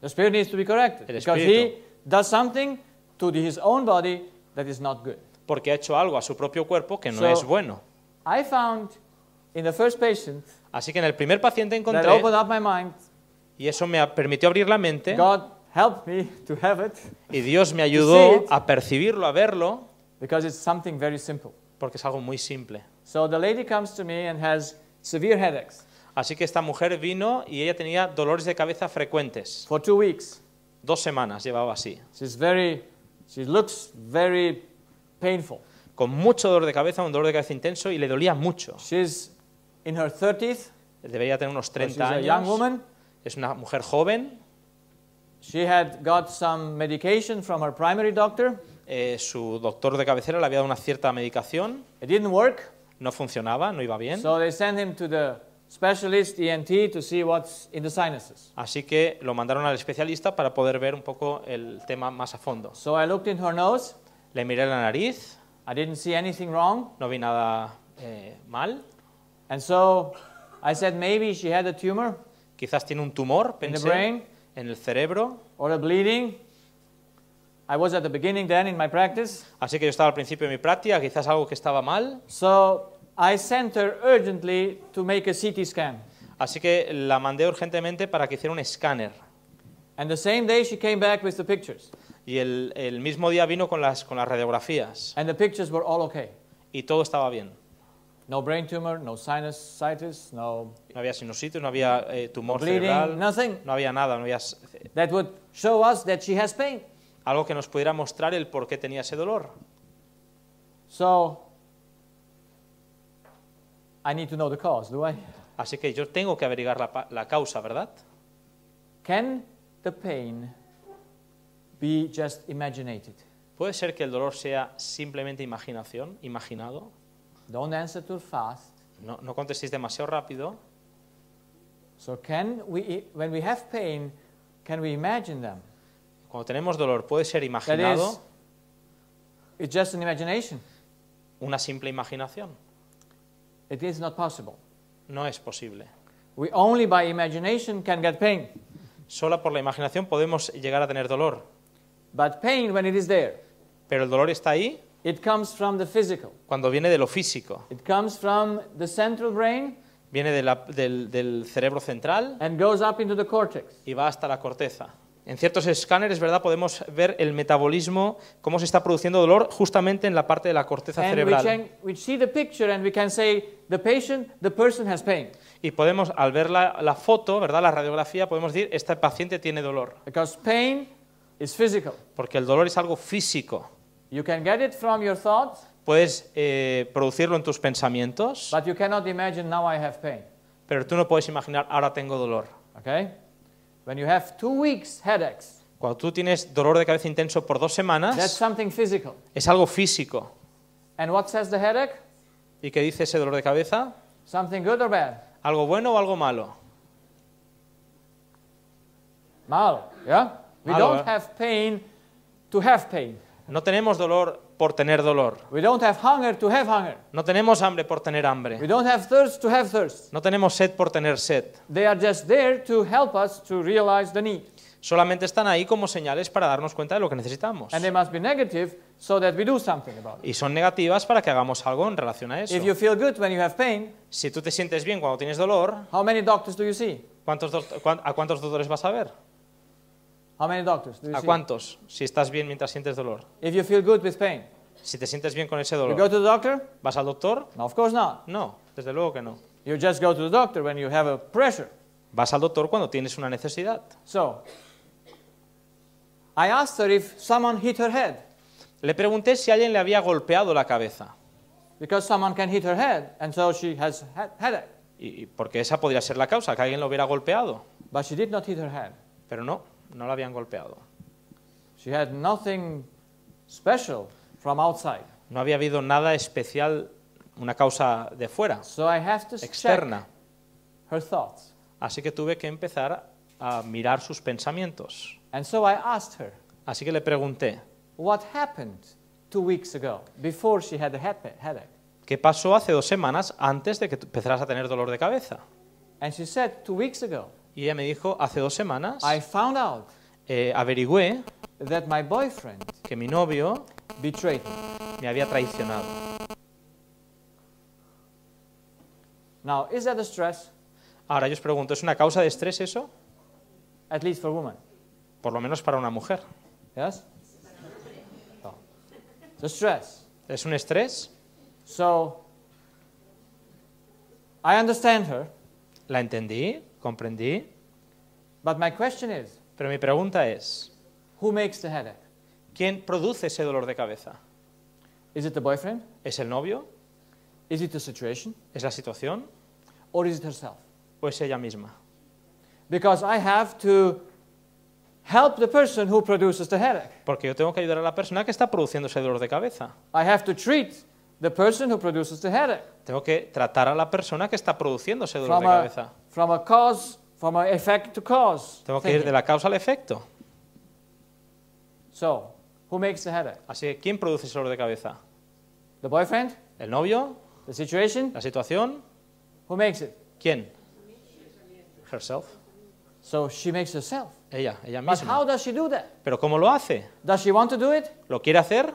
The spirit needs to be corrected el because he does something to his own body that is not good. Porque ha hecho algo a su propio cuerpo que no so, es bueno. I found in the first patient Así que en el primer paciente encontré opened up my mind, y eso me permitió abrir la mente. God helped me to have it, y Dios me ayudó it, a percibirlo, a verlo. Because it's something very simple. Porque es algo muy simple. So the lady comes to me and has severe headaches. Así que esta mujer vino y ella tenía dolores de cabeza frecuentes. For two weeks. Dos semanas llevaba así. She's very, she looks very painful. Con mucho dolor de cabeza, un dolor de cabeza intenso y le dolía mucho. She's in her 30s. Debería tener unos 30 she's años. A young woman. Es una mujer joven. She had got some medication from her primary doctor. Eh, su doctor de cabecera le había dado una cierta medicación. It didn't work no funcionaba, no iba bien. So they sent him to the specialist ENT to see what's in the sinuses. Así que lo mandaron al especialista para poder ver un poco el tema más a fondo. So I looked in her nose. Le miré la nariz. I didn't see anything wrong. No vi nada eh, mal. And so I said maybe she had a tumor. Quizás tiene un tumor, pensé. In the brain. En el cerebro. Or a bleeding. I was at the beginning then in my practice. Así que yo estaba al principio de mi práctica, quizás algo que estaba mal. So I sent her urgently to make a CT scan. Así que la mandé urgentemente para que hiciera un escáner. And the same day she came back with the pictures. Y el, el mismo día vino con las, con las radiografías. And the pictures were all okay. Y todo estaba bien. No brain tumor, no sinusitis, no. No había sinusitis, no había eh, tumor bleeding, cerebral. Nothing. No había nada, no había. That would show us that she has pain. Algo que nos pudiera mostrar el por qué tenía ese dolor. So Así que yo tengo que averiguar la, causa, ¿verdad? Can the pain be just ¿Puede ser que el dolor sea simplemente imaginación, imaginado? Don't answer too fast. No, contestéis demasiado rápido. So can we, when we have pain, can we imagine them? Cuando tenemos dolor, ¿puede ser imaginado? it's just imagination. Una simple imaginación. It is not possible. No es posible. We only by imagination can get pain. Solo por la imaginación podemos llegar a tener dolor. But pain when it is there. Pero el dolor está ahí. It comes from the physical. Cuando viene de lo físico. It comes from the central brain. Viene de la, del, del, cerebro central. And goes up into the cortex. Y va hasta la corteza. En ciertos escáneres, ¿verdad? Podemos ver el metabolismo, cómo se está produciendo dolor justamente en la parte de la corteza cerebral. Y podemos, al ver la, foto, ¿verdad? La radiografía, podemos decir, este paciente tiene dolor. Porque el dolor es algo físico. puedes eh, producirlo en tus pensamientos. Pero tú no puedes imaginar, ahora tengo dolor. Okay? When you have two weeks headaches, cuando tú tienes dolor de cabeza intenso por dos semanas, that's something physical. es algo físico. And what says the headache? ¿Y qué dice ese dolor de cabeza? Something good or bad? ¿Algo bueno o algo malo? Mal. yeah? We malo, don't eh? have pain to have pain. No tenemos dolor por tener dolor. We don't have hunger to have hunger. No tenemos hambre por tener hambre. We don't have thirst to have thirst. No tenemos sed por tener sed. They are just there to help us to realize the need. Solamente están ahí como señales para darnos cuenta de lo que necesitamos. And they must be negative so that we do something about it. Y son negativas para que hagamos algo en relación a eso. If you feel good when you have pain, si tú te sientes bien cuando tienes dolor, how many doctors do you see? ¿cuántos do ¿A cuántos doctores vas a ver? How many doctors do you ¿A see? cuántos? Si estás bien mientras sientes dolor. If you feel good with pain, si te sientes bien con ese dolor. You go to the doctor? ¿Vas al doctor? No, of course not. No, desde luego que no. You just go to the doctor when you have a pressure. Vas al doctor cuando tienes una necesidad. So, I asked her if someone hit her head. Le pregunté si alguien le había golpeado la cabeza. Because someone can hit her head and so she has headache. Y porque esa podría ser la causa, que alguien lo hubiera golpeado. But she did not hit her head. Pero no, no la habían golpeado. She had nothing special outside. No había habido nada especial, una causa de fuera, externa. Así que tuve que empezar a mirar sus pensamientos. Así que le pregunté, What happened weeks ¿Qué pasó hace dos semanas antes de que empezaras a tener dolor de cabeza? weeks y ella me dijo, hace dos semanas found eh, averigüé my boyfriend que mi novio Betrayed. Me había traicionado. Now, is that a stress? Ahora yo os pregunto, ¿es una causa de estrés eso? At least for women. Por lo menos para una mujer. Yes? No. stress. ¿Es un estrés? So, I understand her. La entendí, comprendí. But my question is, Pero mi pregunta es, who makes the headache? ¿Quién produce ese dolor de cabeza? Is it the boyfriend? ¿Es el novio? Is it the situation? ¿Es la situación? Or is it herself? ¿O es pues ella misma? Because I have to help the person who produces the headache. Porque yo tengo que ayudar a la persona que está produciendo ese dolor de cabeza. I have to treat the person who produces the headache. Tengo que tratar a la persona que está produciendo ese dolor de cabeza. From a cause, effect to cause. Tengo que ir de la causa al efecto. So, Who makes the headache? Así que, ¿quién produce el dolor de cabeza? The boyfriend? ¿El novio? The situation? ¿La situación? Who makes it? ¿Quién? Herself. So she makes herself. Ella, ella misma. But how does she do that? Pero ¿cómo lo hace? Does she want to do it? ¿Lo quiere hacer?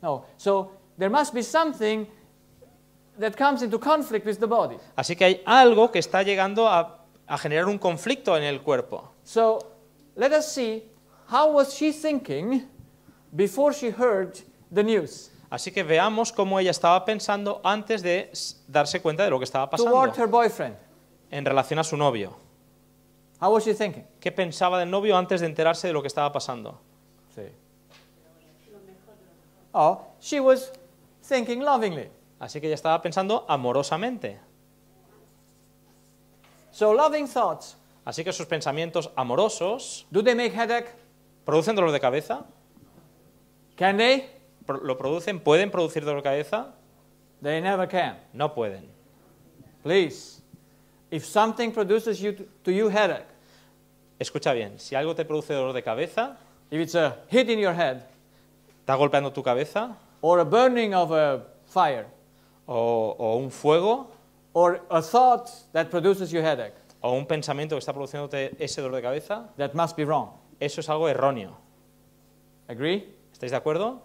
No. So there must be something that comes into conflict with the body. Así que hay algo que está llegando a, a generar un conflicto en el cuerpo. So let us see was she Así que veamos cómo ella estaba pensando antes de darse cuenta de lo que estaba pasando. En relación a su novio. was she thinking? ¿Qué pensaba del novio antes de enterarse de lo que estaba pasando? Sí. Oh, she was thinking lovingly. Así que ella estaba pensando amorosamente. So loving thoughts. Así que sus pensamientos amorosos. Do they make headache? ¿Producen dolor de cabeza? Can they? ¿Lo producen? ¿Pueden producir dolor de cabeza? They never can. No pueden. Please. If something produces you to you headache. Escucha bien, si algo te produce dolor de cabeza, if it's a hit in your head, está golpeando tu cabeza, or a burning of a fire, o, o un fuego, or a thought that produces you headache, o un pensamiento que está produciéndote ese dolor de cabeza, that must be wrong eso es algo erróneo. ¿Agree? ¿Estáis de acuerdo?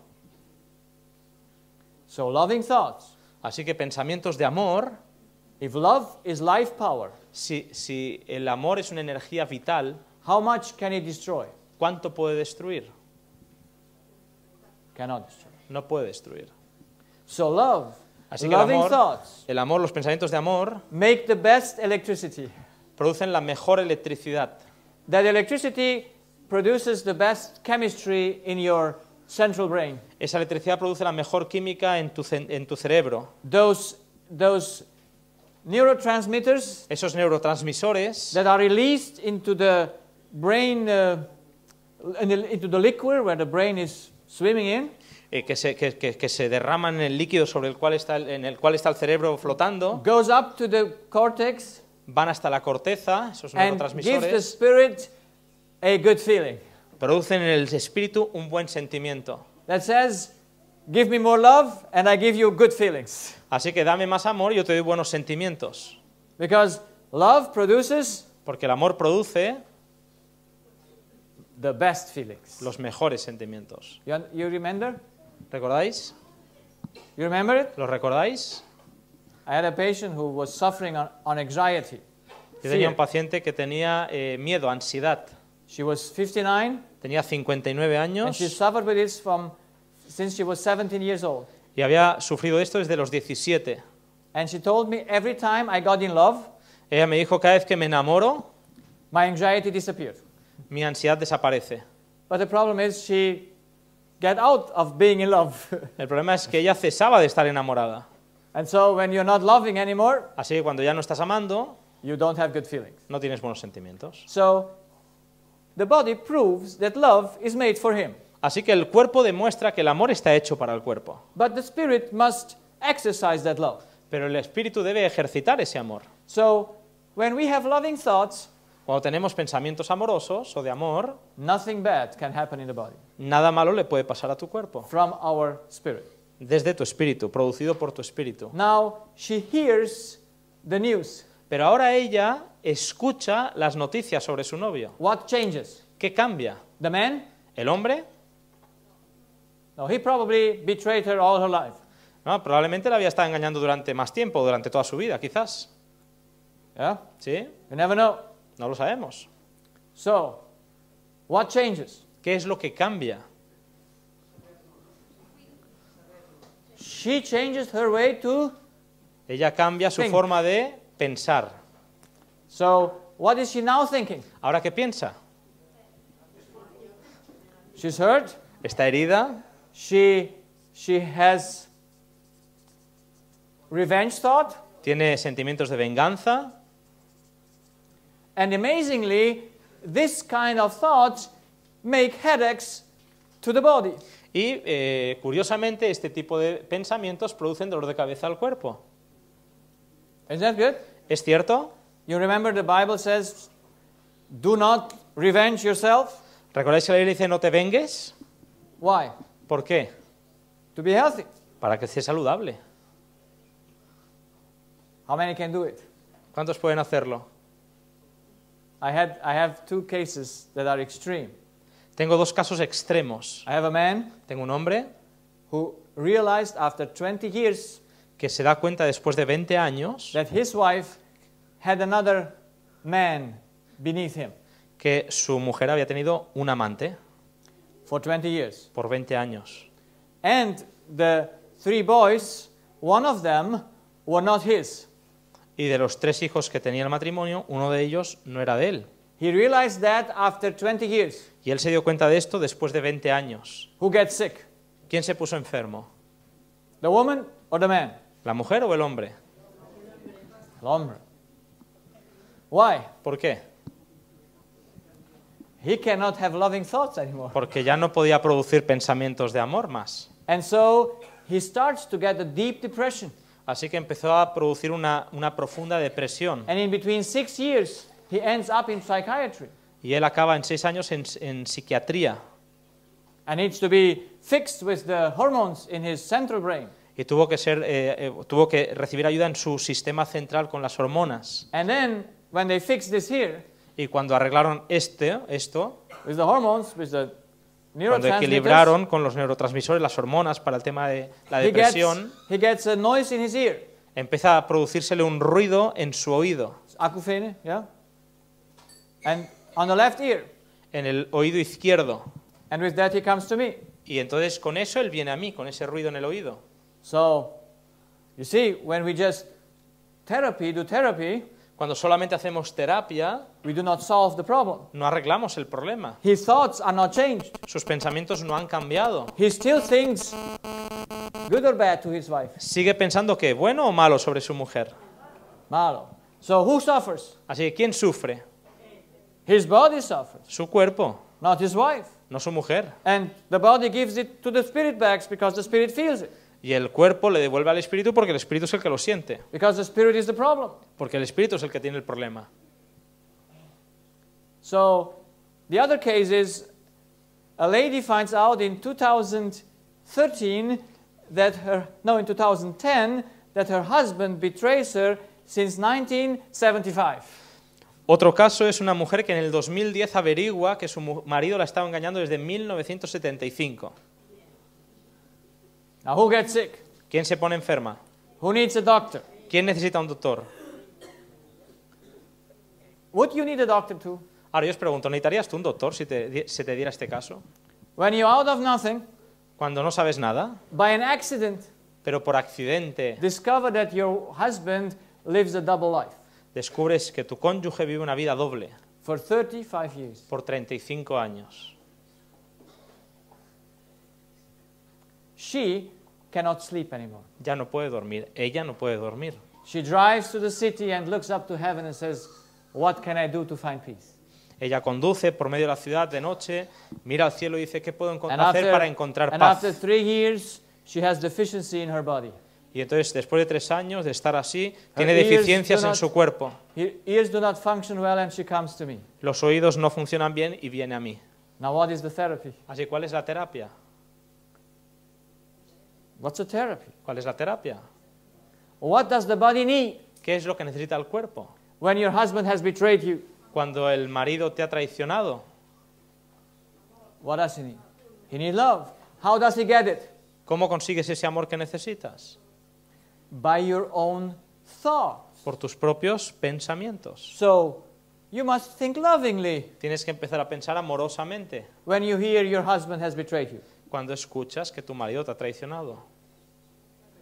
So loving thoughts. Así que pensamientos de amor. If love is life power. Si, si el amor es una energía vital. How much can it destroy? ¿Cuánto puede destruir? No puede destruir. So love. Así que el amor, thoughts, el amor, los pensamientos de amor, make the best electricity. producen la mejor electricidad. That electricity produces the best chemistry in your central brain. Esa electricidad produce la mejor química en tu, en tu cerebro. Those, those neurotransmitters esos neurotransmisores that are released into the brain uh, into the liquid where the brain is swimming in eh, que, se, que, que, que se derraman en el líquido sobre el cual está el, en el cual está el cerebro flotando goes up to the cortex van hasta la corteza esos and gives the spirit a good feeling. Producen en el espíritu un buen sentimiento. That says, give me more love and I give you good feelings. Así que dame más amor y yo te doy buenos sentimientos. Because love produces porque el amor produce the best feelings. los mejores sentimientos. You, remember? ¿Recordáis? You remember it? ¿Lo recordáis? I had a patient who was suffering on, anxiety. Yo tenía un paciente que tenía eh, miedo, ansiedad. She was 59. Tenía 59 años. And she suffered with this from since she was 17 years old. Y había sufrido esto desde los 17. And she told me every time I got in love. Ella me dijo cada vez que me enamoro. My anxiety disappeared. Mi ansiedad desaparece. But the problem is she get out of being in love. El problema es que ella cesaba de estar enamorada. And so when you're not loving anymore. Así que cuando ya no estás amando. You don't have good feelings. No tienes buenos sentimientos. So the body proves that love is made for him. Así que el cuerpo demuestra que el amor está hecho para el cuerpo. But the spirit must exercise that love. Pero el espíritu debe ejercitar ese amor. So, when we have loving thoughts, cuando tenemos pensamientos amorosos o de amor, nothing bad can happen in the body. Nada malo le puede pasar a tu cuerpo. From our spirit. Desde tu espíritu, producido por tu espíritu. Now she hears the news. Pero ahora ella escucha las noticias sobre su novio. What changes? ¿Qué cambia? The man? ¿El hombre? No, he probably betrayed her all her life. No, probablemente la había estado engañando durante más tiempo, durante toda su vida, quizás. ¿Sí? never No lo sabemos. So, what changes? ¿Qué es lo que cambia? She changes her way to Ella cambia su forma de Pensar. So, what is she now thinking? ¿Ahora qué piensa? She's hurt. Está herida. She, she has revenge thought. Tiene sentimientos de venganza. And amazingly, this kind of thoughts make headaches to the body. Y eh, curiosamente, este tipo de pensamientos producen dolor de cabeza al cuerpo. is that good? ¿Es cierto? You remember the Bible says, do not revenge yourself. ¿Recordáis que la Biblia dice no te vengues? Why? ¿Por qué? To be healthy. Para que sea saludable. How many can do it? ¿Cuántos pueden hacerlo? I had I have two cases that are extreme. Tengo dos casos extremos. I have a man Tengo un hombre who realized after 20 years que se da cuenta después de 20 años his wife had another man que su mujer había tenido un amante for por 20 años. three boys, one them Y de los tres hijos que tenía el matrimonio, uno de ellos no era de él. Y él se dio cuenta de esto después de 20 años. gets sick? ¿Quién se puso enfermo? The woman or the man? ¿La mujer o el hombre? El hombre. Why? ¿Por qué? He cannot have loving thoughts anymore. Porque ya no podía producir pensamientos de amor más. And so he starts to get a deep depression. Así que empezó a producir una, una profunda depresión. And in between six years, he ends up in psychiatry. Y él acaba en seis años en, en psiquiatría. And needs to be fixed with the hormones in his central brain y tuvo que ser eh, eh, tuvo que recibir ayuda en su sistema central con las hormonas. y cuando arreglaron este esto, cuando equilibraron con los neurotransmisores las hormonas para el tema de la depresión, empieza a producírsele un ruido en su oído. En el oído izquierdo. Y entonces con eso él viene a mí, con ese ruido en el oído. So, you see, when we just therapy, do therapy, cuando solamente hacemos terapia, we do not solve the problem. no arreglamos el problema. His thoughts are not changed. Sus pensamientos no han cambiado. He still thinks good or bad to his wife. Sigue pensando que bueno o malo sobre su mujer. Malo. So who suffers? Así que ¿quién sufre? His body suffers. Su cuerpo, not his wife. no su mujer. And the body gives it to the spirit bags because the spirit feels it. Y el cuerpo le devuelve al espíritu porque el espíritu es el que lo siente. Because the spirit is the problem. Porque el espíritu es el que tiene el problema. So, the other case is a lady finds out in 2013 that her no in 2010 that her husband betrays her since 1975. Otro caso es una mujer que en el 2010 averigua que su marido la estaba engañando desde 1975. Now who gets sick? ¿Quién se pone enferma? Who needs a doctor? ¿Quién necesita un doctor? What you need a doctor to? Ahora yo os pregunto, ¿necesitarías tú un doctor si te, se te diera este caso? When you're out of nothing, cuando no sabes nada, by an accident, pero por accidente, discover that your husband lives a double life. Descubres que tu cónyuge vive una vida doble. For 35 years. Por 35 años. She cannot sleep anymore. Ya no puede dormir. Ella no puede dormir. She drives to the city and looks up to heaven and says, "What can I do to find peace?" Ella conduce por medio de la ciudad de noche, mira al cielo y dice, "¿Qué puedo hacer para encontrar and paz?" After three years, she has deficiency in her body. Y entonces, después de tres años de estar así, her tiene deficiencias not, en su cuerpo. Ears do not function well and she comes to me. Los oídos no funcionan bien y viene a mí. Now, what is the therapy? Así, ¿cuál es la terapia? What's a therapy? ¿Cuál es la terapia? What does the body need? ¿Qué es lo que necesita el cuerpo? When your husband has betrayed you. Cuando el marido te ha traicionado. What does he need? He needs love. How does he get it? ¿Cómo consigues ese amor que necesitas? By your own thoughts. Por tus propios pensamientos. So, You must think lovingly. Tienes que empezar a pensar amorosamente. When you hear your husband has betrayed you. Cuando escuchas que tu marido te ha traicionado.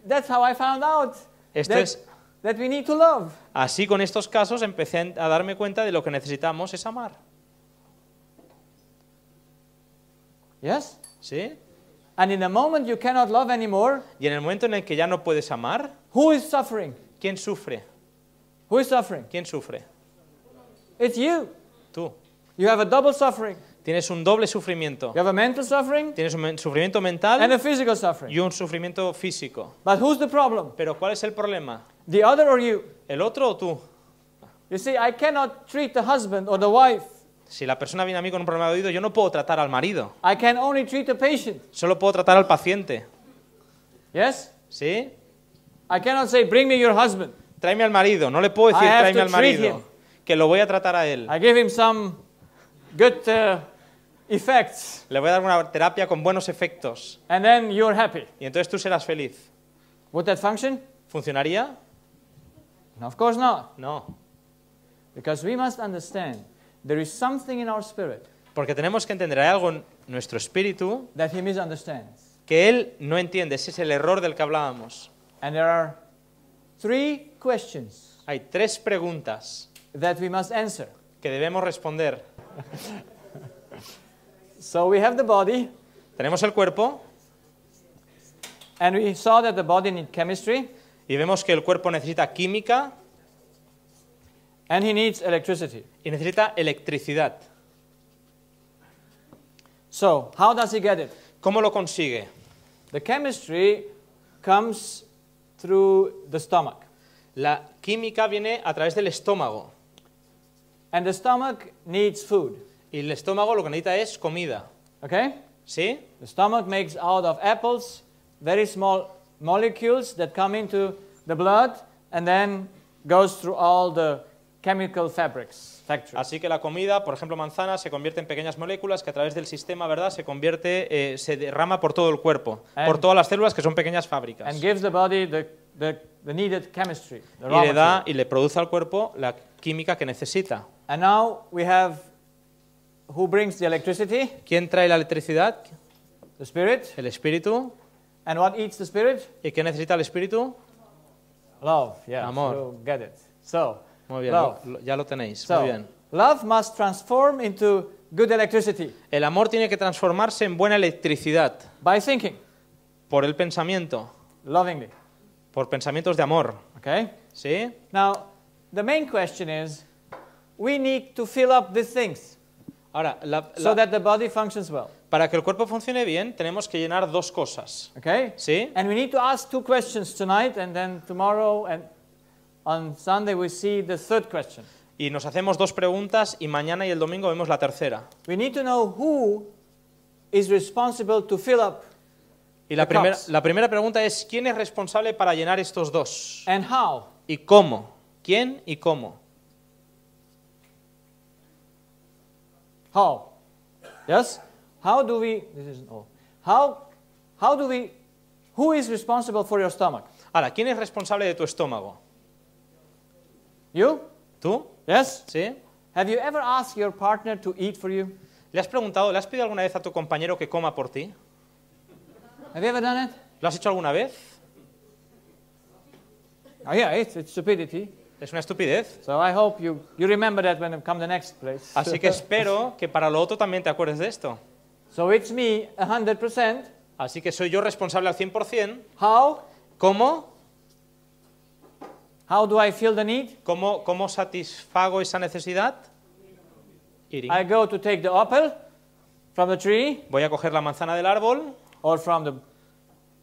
That's how I found out Esto that, es, that we need to love. Así con estos casos empecé a darme cuenta de lo que necesitamos es amar. Yes? ¿Sí? And in the moment you cannot love anymore, y en el momento en el que ya no puedes amar, who is suffering? ¿Quién sufre? Who is suffering? ¿Quién sufre? It's you. Tú. You have a double suffering. Tienes un doble sufrimiento. Tienes un sufrimiento mental y un sufrimiento físico. Pero ¿cuál es el problema? ¿El otro o tú? Si la persona viene a mí con un problema de oído, yo no puedo tratar al marido. Solo puedo tratar al paciente. ¿Sí? al marido. No le puedo decir tráeme al marido. Que lo voy a tratar a él. I give him some uh, le voy a dar una terapia con buenos efectos. And happy. Y entonces tú serás feliz. function? ¿Funcionaría? No, Porque tenemos que entender hay algo en nuestro espíritu que él no entiende. Ese es el error del que hablábamos. hay tres preguntas that we must que debemos responder. So we have the body. Tenemos el cuerpo. And we saw that the body needs chemistry. Y vemos que el cuerpo necesita química. And he needs electricity. Y necesita electricidad. So, how does he get it? ¿Cómo lo consigue? The chemistry comes through the stomach. La química viene a través del estómago. And the stomach needs food. Y el estómago lo que necesita es comida. Okay? ¿Sí? The stomach makes out of apples very small molecules that come into the blood and then goes through all the chemical fabrics. Así que la comida, por ejemplo manzana, se convierte en pequeñas moléculas que a través del sistema, ¿verdad? Se convierte, eh, se derrama por todo el cuerpo, por todas las células que son pequeñas fábricas. And gives the body the, the, needed chemistry, y le da y le produce al cuerpo la química que necesita. And now we have Who brings the electricity? ¿Quién trae la electricidad? The spirit. El espíritu. And what eats the spirit? ¿Y qué necesita el espíritu? Love. Yeah. Amor. You get it. So. Muy bien. Love. Lo, ya lo tenéis. So, Muy bien. Love must transform into good electricity. El amor tiene que transformarse en buena electricidad. By thinking. Por el pensamiento. Lovingly. Por pensamientos de amor. Okay. ¿Sí? Now, the main question is, we need to fill up these things. Para que el cuerpo funcione bien, tenemos que llenar dos cosas. ¿Sí? Y nos hacemos dos preguntas y mañana y el domingo vemos la tercera. Y la, primera pregunta es quién es responsable para llenar estos dos. how? Y cómo. ¿Quién y cómo? How? Yes? How do we, this is O. How, how do we, who is responsible for your stomach? Ahora, ¿quién es responsable de tu estómago? You? ¿Tú? Yes? ¿Sí? Have you ever asked your partner to eat for you? ¿Le has preguntado, le has pedido alguna vez a tu compañero que coma por ti? Have you ever done it? ¿Lo has hecho alguna vez? Oh yeah, it's, it's stupidity. Es una estupidez. So I hope you, you remember that when come the next place. Así que espero que para lo otro también te acuerdes de esto. So it's me 100%. Así que soy yo responsable al 100%. How? ¿Cómo? How do I feel the need? ¿Cómo, cómo satisfago esa necesidad? Eating. I go to take the apple from the tree. Voy a coger la manzana del árbol. Or from the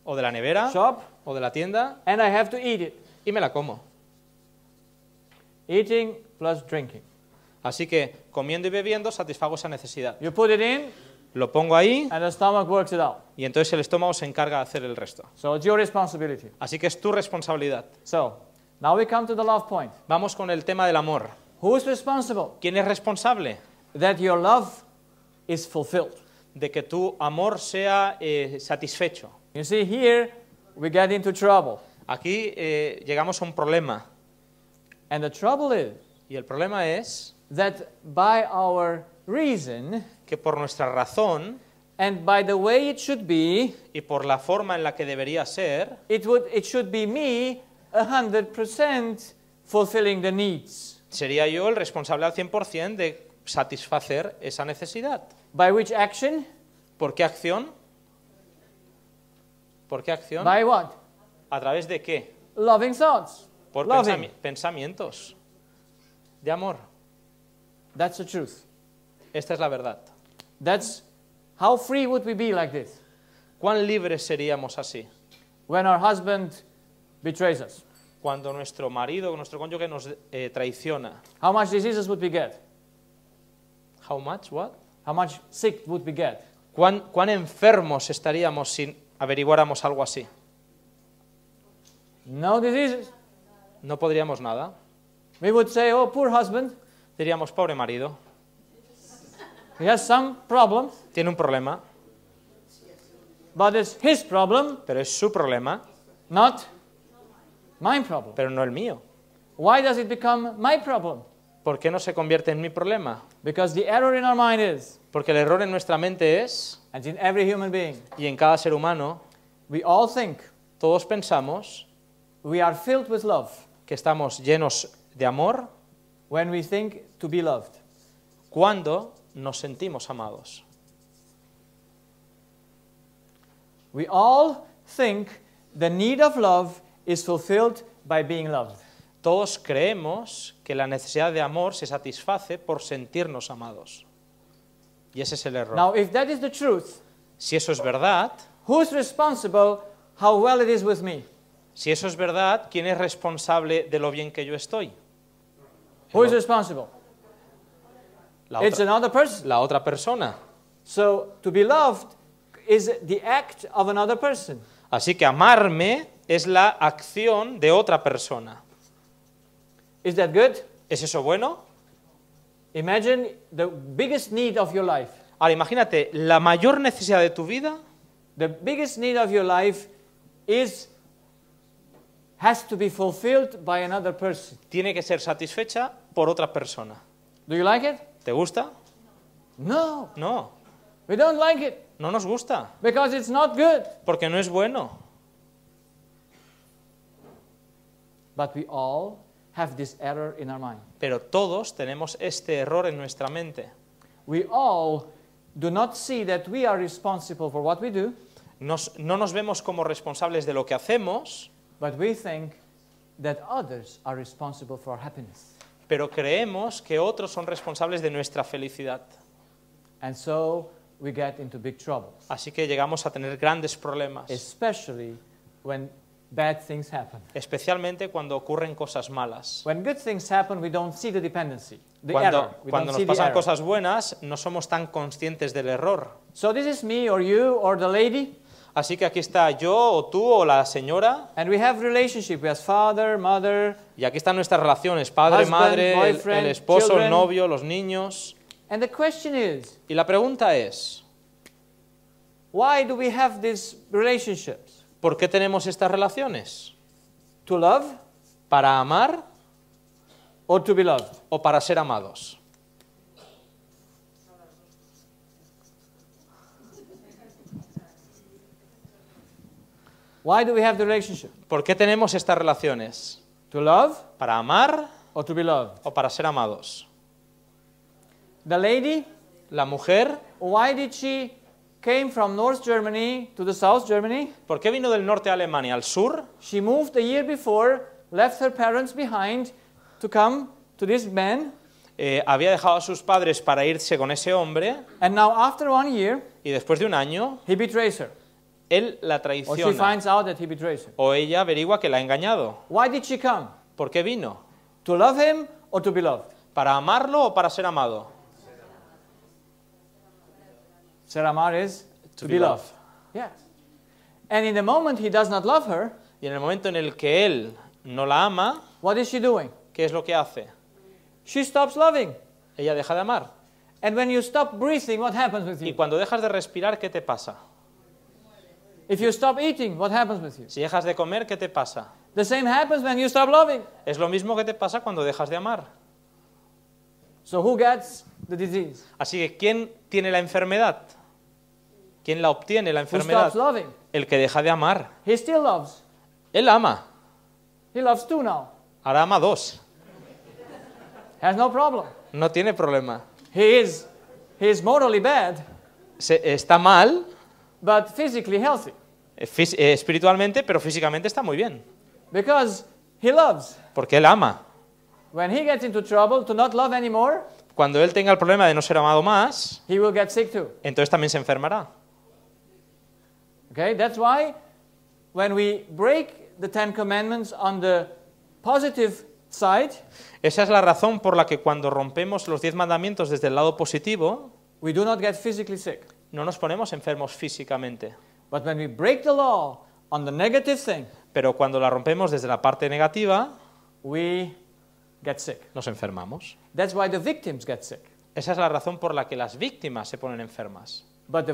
o de la nevera. Shop. O de la tienda. And I have to eat it. Y me la como. Así que comiendo y bebiendo satisfago esa necesidad. lo pongo ahí y entonces el estómago se encarga de hacer el resto. Así que es tu responsabilidad. Vamos con el tema del amor. ¿Quién es responsable? love De que tu amor sea eh, satisfecho. Aquí eh, llegamos a un problema. And the trouble is, y el problema es that by our reason, que por nuestra razón and by the way it should be, y por la forma en la que debería ser, it, would, it should be me 100% fulfilling the needs. sería yo el responsable al 100% de satisfacer esa necesidad. By which action? ¿Por qué acción? ¿Por qué acción? By what? ¿A través de qué? Loving thoughts. por pensamientos de amor. That's the truth. Esta es la verdad. That's how free would we be like this? ¿Cuán libres seríamos así? When our husband betrays us. Cuando nuestro marido o nuestro cónyuge nos eh, traiciona. How much diseases would we get? How much what? How much sick would we get? ¿Cuán, cuán enfermos estaríamos si averiguáramos algo así? No diseases. no podríamos nada. We would say, oh, poor husband. Diríamos, pobre marido. He has some problem. Tiene un problema. But it's his problem. Pero es su problema. Not my problem. Pero no el mío. Why does it become my problem? ¿Por qué no se convierte en mi problema? Because the error in our mind is, Porque el error en nuestra mente es, and in every human being, y en cada ser humano, we all think, todos pensamos, we are filled with love. que estamos llenos de amor? When we think to be loved. Cuando nos sentimos amados. We all think the need of love is fulfilled by being loved. Todos creemos que la necesidad de amor se satisface por sentirnos amados. Y ese es el error. Now, if that is the truth, si eso es verdad, who's responsible how well it is with me? Si eso es verdad, ¿quién es responsable de lo bien que yo estoy? Who is responsible? La otra, It's another person. La otra persona. So to be loved is the act of another person. Así que amarme es la acción de otra persona. Is that good? ¿Es eso bueno? Imagine the biggest need of your life. Ahora imagínate la mayor necesidad de tu vida. The biggest need of your life is has to be fulfilled by another person. Tiene que ser satisfecha por otra persona. Do you like it? ¿Te gusta? No. No. We don't like it. No nos gusta. Because it's not good. Porque no es bueno. But we all have this error in our mind. Pero todos tenemos este error en nuestra mente. We all do not see that we are responsible for what we do. Nos, no nos vemos como responsables de lo que hacemos. But we think that others are responsible for happiness. Pero creemos que otros son responsables de nuestra felicidad. And so we get into big troubles. Así que llegamos a tener grandes problemas. Especially when bad things happen. Especialmente cuando ocurren cosas malas. When good things happen, we don't see the dependency, the cuando, error. We cuando don't nos pasan cosas buenas, no somos tan conscientes del error. So this is me or you or the lady. Así que aquí está yo o tú o la señora. we mother. Y aquí están nuestras relaciones, padre, madre, el, esposo, el novio, los niños. y la pregunta es, ¿Por qué tenemos estas relaciones? love, para amar, o para ser amados. Why do we have the relationship? ¿Por qué tenemos estas relaciones? To love, para amar or to be loved. o para ser amados. The lady, la mujer, why did she came from North Germany to the South Germany? ¿Por qué vino del norte de Alemania al sur? She moved the year before, left her parents behind to come to this man. Eh, había dejado a sus padres para irse con ese hombre. And now after one year, y después de un año, he betrays her. Él la traiciona. O ella averigua que la ha engañado. Why did she come? ¿Por qué vino? To love him or to be loved? ¿Para amarlo o para ser amado? Ser amar es. to, to be, loved. loved. Yes. And in the moment he does not love her, y en el momento en el que él no la ama, what is she doing? ¿Qué es lo que hace? She stops loving. Ella deja de amar. And when you stop breathing, what happens with you? Y cuando dejas de respirar, ¿qué te pasa? If you stop eating, what happens with you? Si dejas de comer, ¿qué te pasa? The same happens when you stop loving. Es lo mismo que te pasa cuando dejas de amar. So who gets the disease? Así que ¿quién tiene la enfermedad? ¿Quién la obtiene la enfermedad? Who stops loving? El que deja de amar. He still loves. Él ama. He loves two now. Ahora ama dos. Has no problem. No tiene problema. He is, he is morally bad. Se, está mal but physically healthy. Eh, eh, espiritualmente, pero físicamente está muy bien. Because he loves. Porque él ama. When he gets into trouble to not love anymore, cuando él tenga el problema de no ser amado más, he will get sick too. entonces también se enfermará. Okay, that's why when we break the Ten Commandments on the positive side, esa es la razón por la que cuando rompemos los diez mandamientos desde el lado positivo, we do not get physically sick no nos ponemos enfermos físicamente. pero cuando la rompemos desde la parte negativa, we get sick. Nos enfermamos. Esa es la razón por la que las víctimas se ponen enfermas. pero,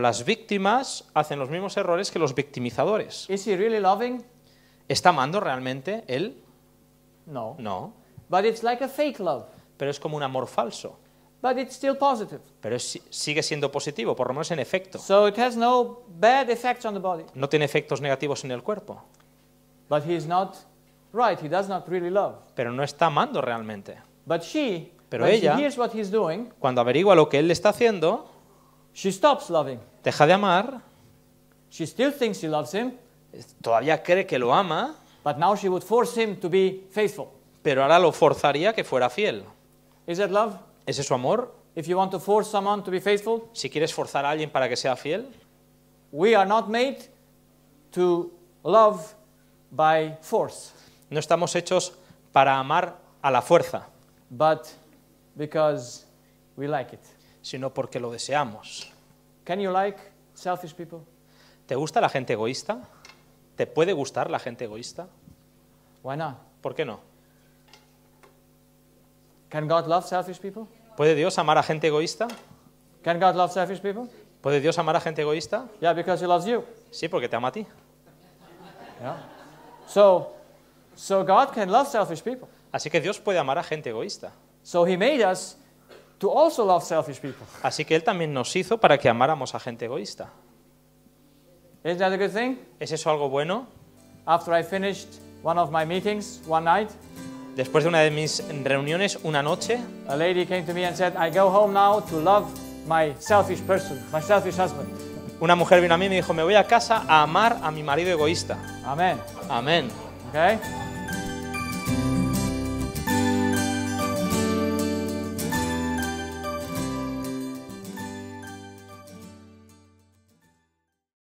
las víctimas hacen los mismos errores que los victimizadores. ¿Está amando realmente él? No. No. But it's like a fake love pero es como un amor falso. Pero sigue siendo positivo, por lo menos en efecto. no, tiene efectos negativos en el cuerpo. Pero no está amando realmente. pero ella, cuando averigua lo que él le está haciendo, deja de amar. Todavía cree que lo ama. Pero ahora lo forzaría que fuera fiel. Is love? es eso amor? If you want to force to be faithful, Si quieres forzar a alguien para que sea fiel, we are not made to love by force, no estamos hechos para amar a la fuerza, but because we like it. sino porque lo deseamos. Can you like selfish people? ¿Te gusta la gente egoísta? ¿Te puede gustar la gente egoísta? ¿Por qué no? ¿Puede Dios amar a gente egoísta? ¿Puede Dios amar a gente egoísta? Sí, porque te ama a ti. Yeah. Así que Dios puede amar a gente egoísta. So people. Así que él también nos hizo para que amáramos a gente egoísta. ¿Es eso algo bueno? After I finished one of my meetings one night, Después de una de mis reuniones, una noche, una mujer vino a mí y me dijo, me voy a casa a amar a mi marido egoísta. Amén. Amén. Okay?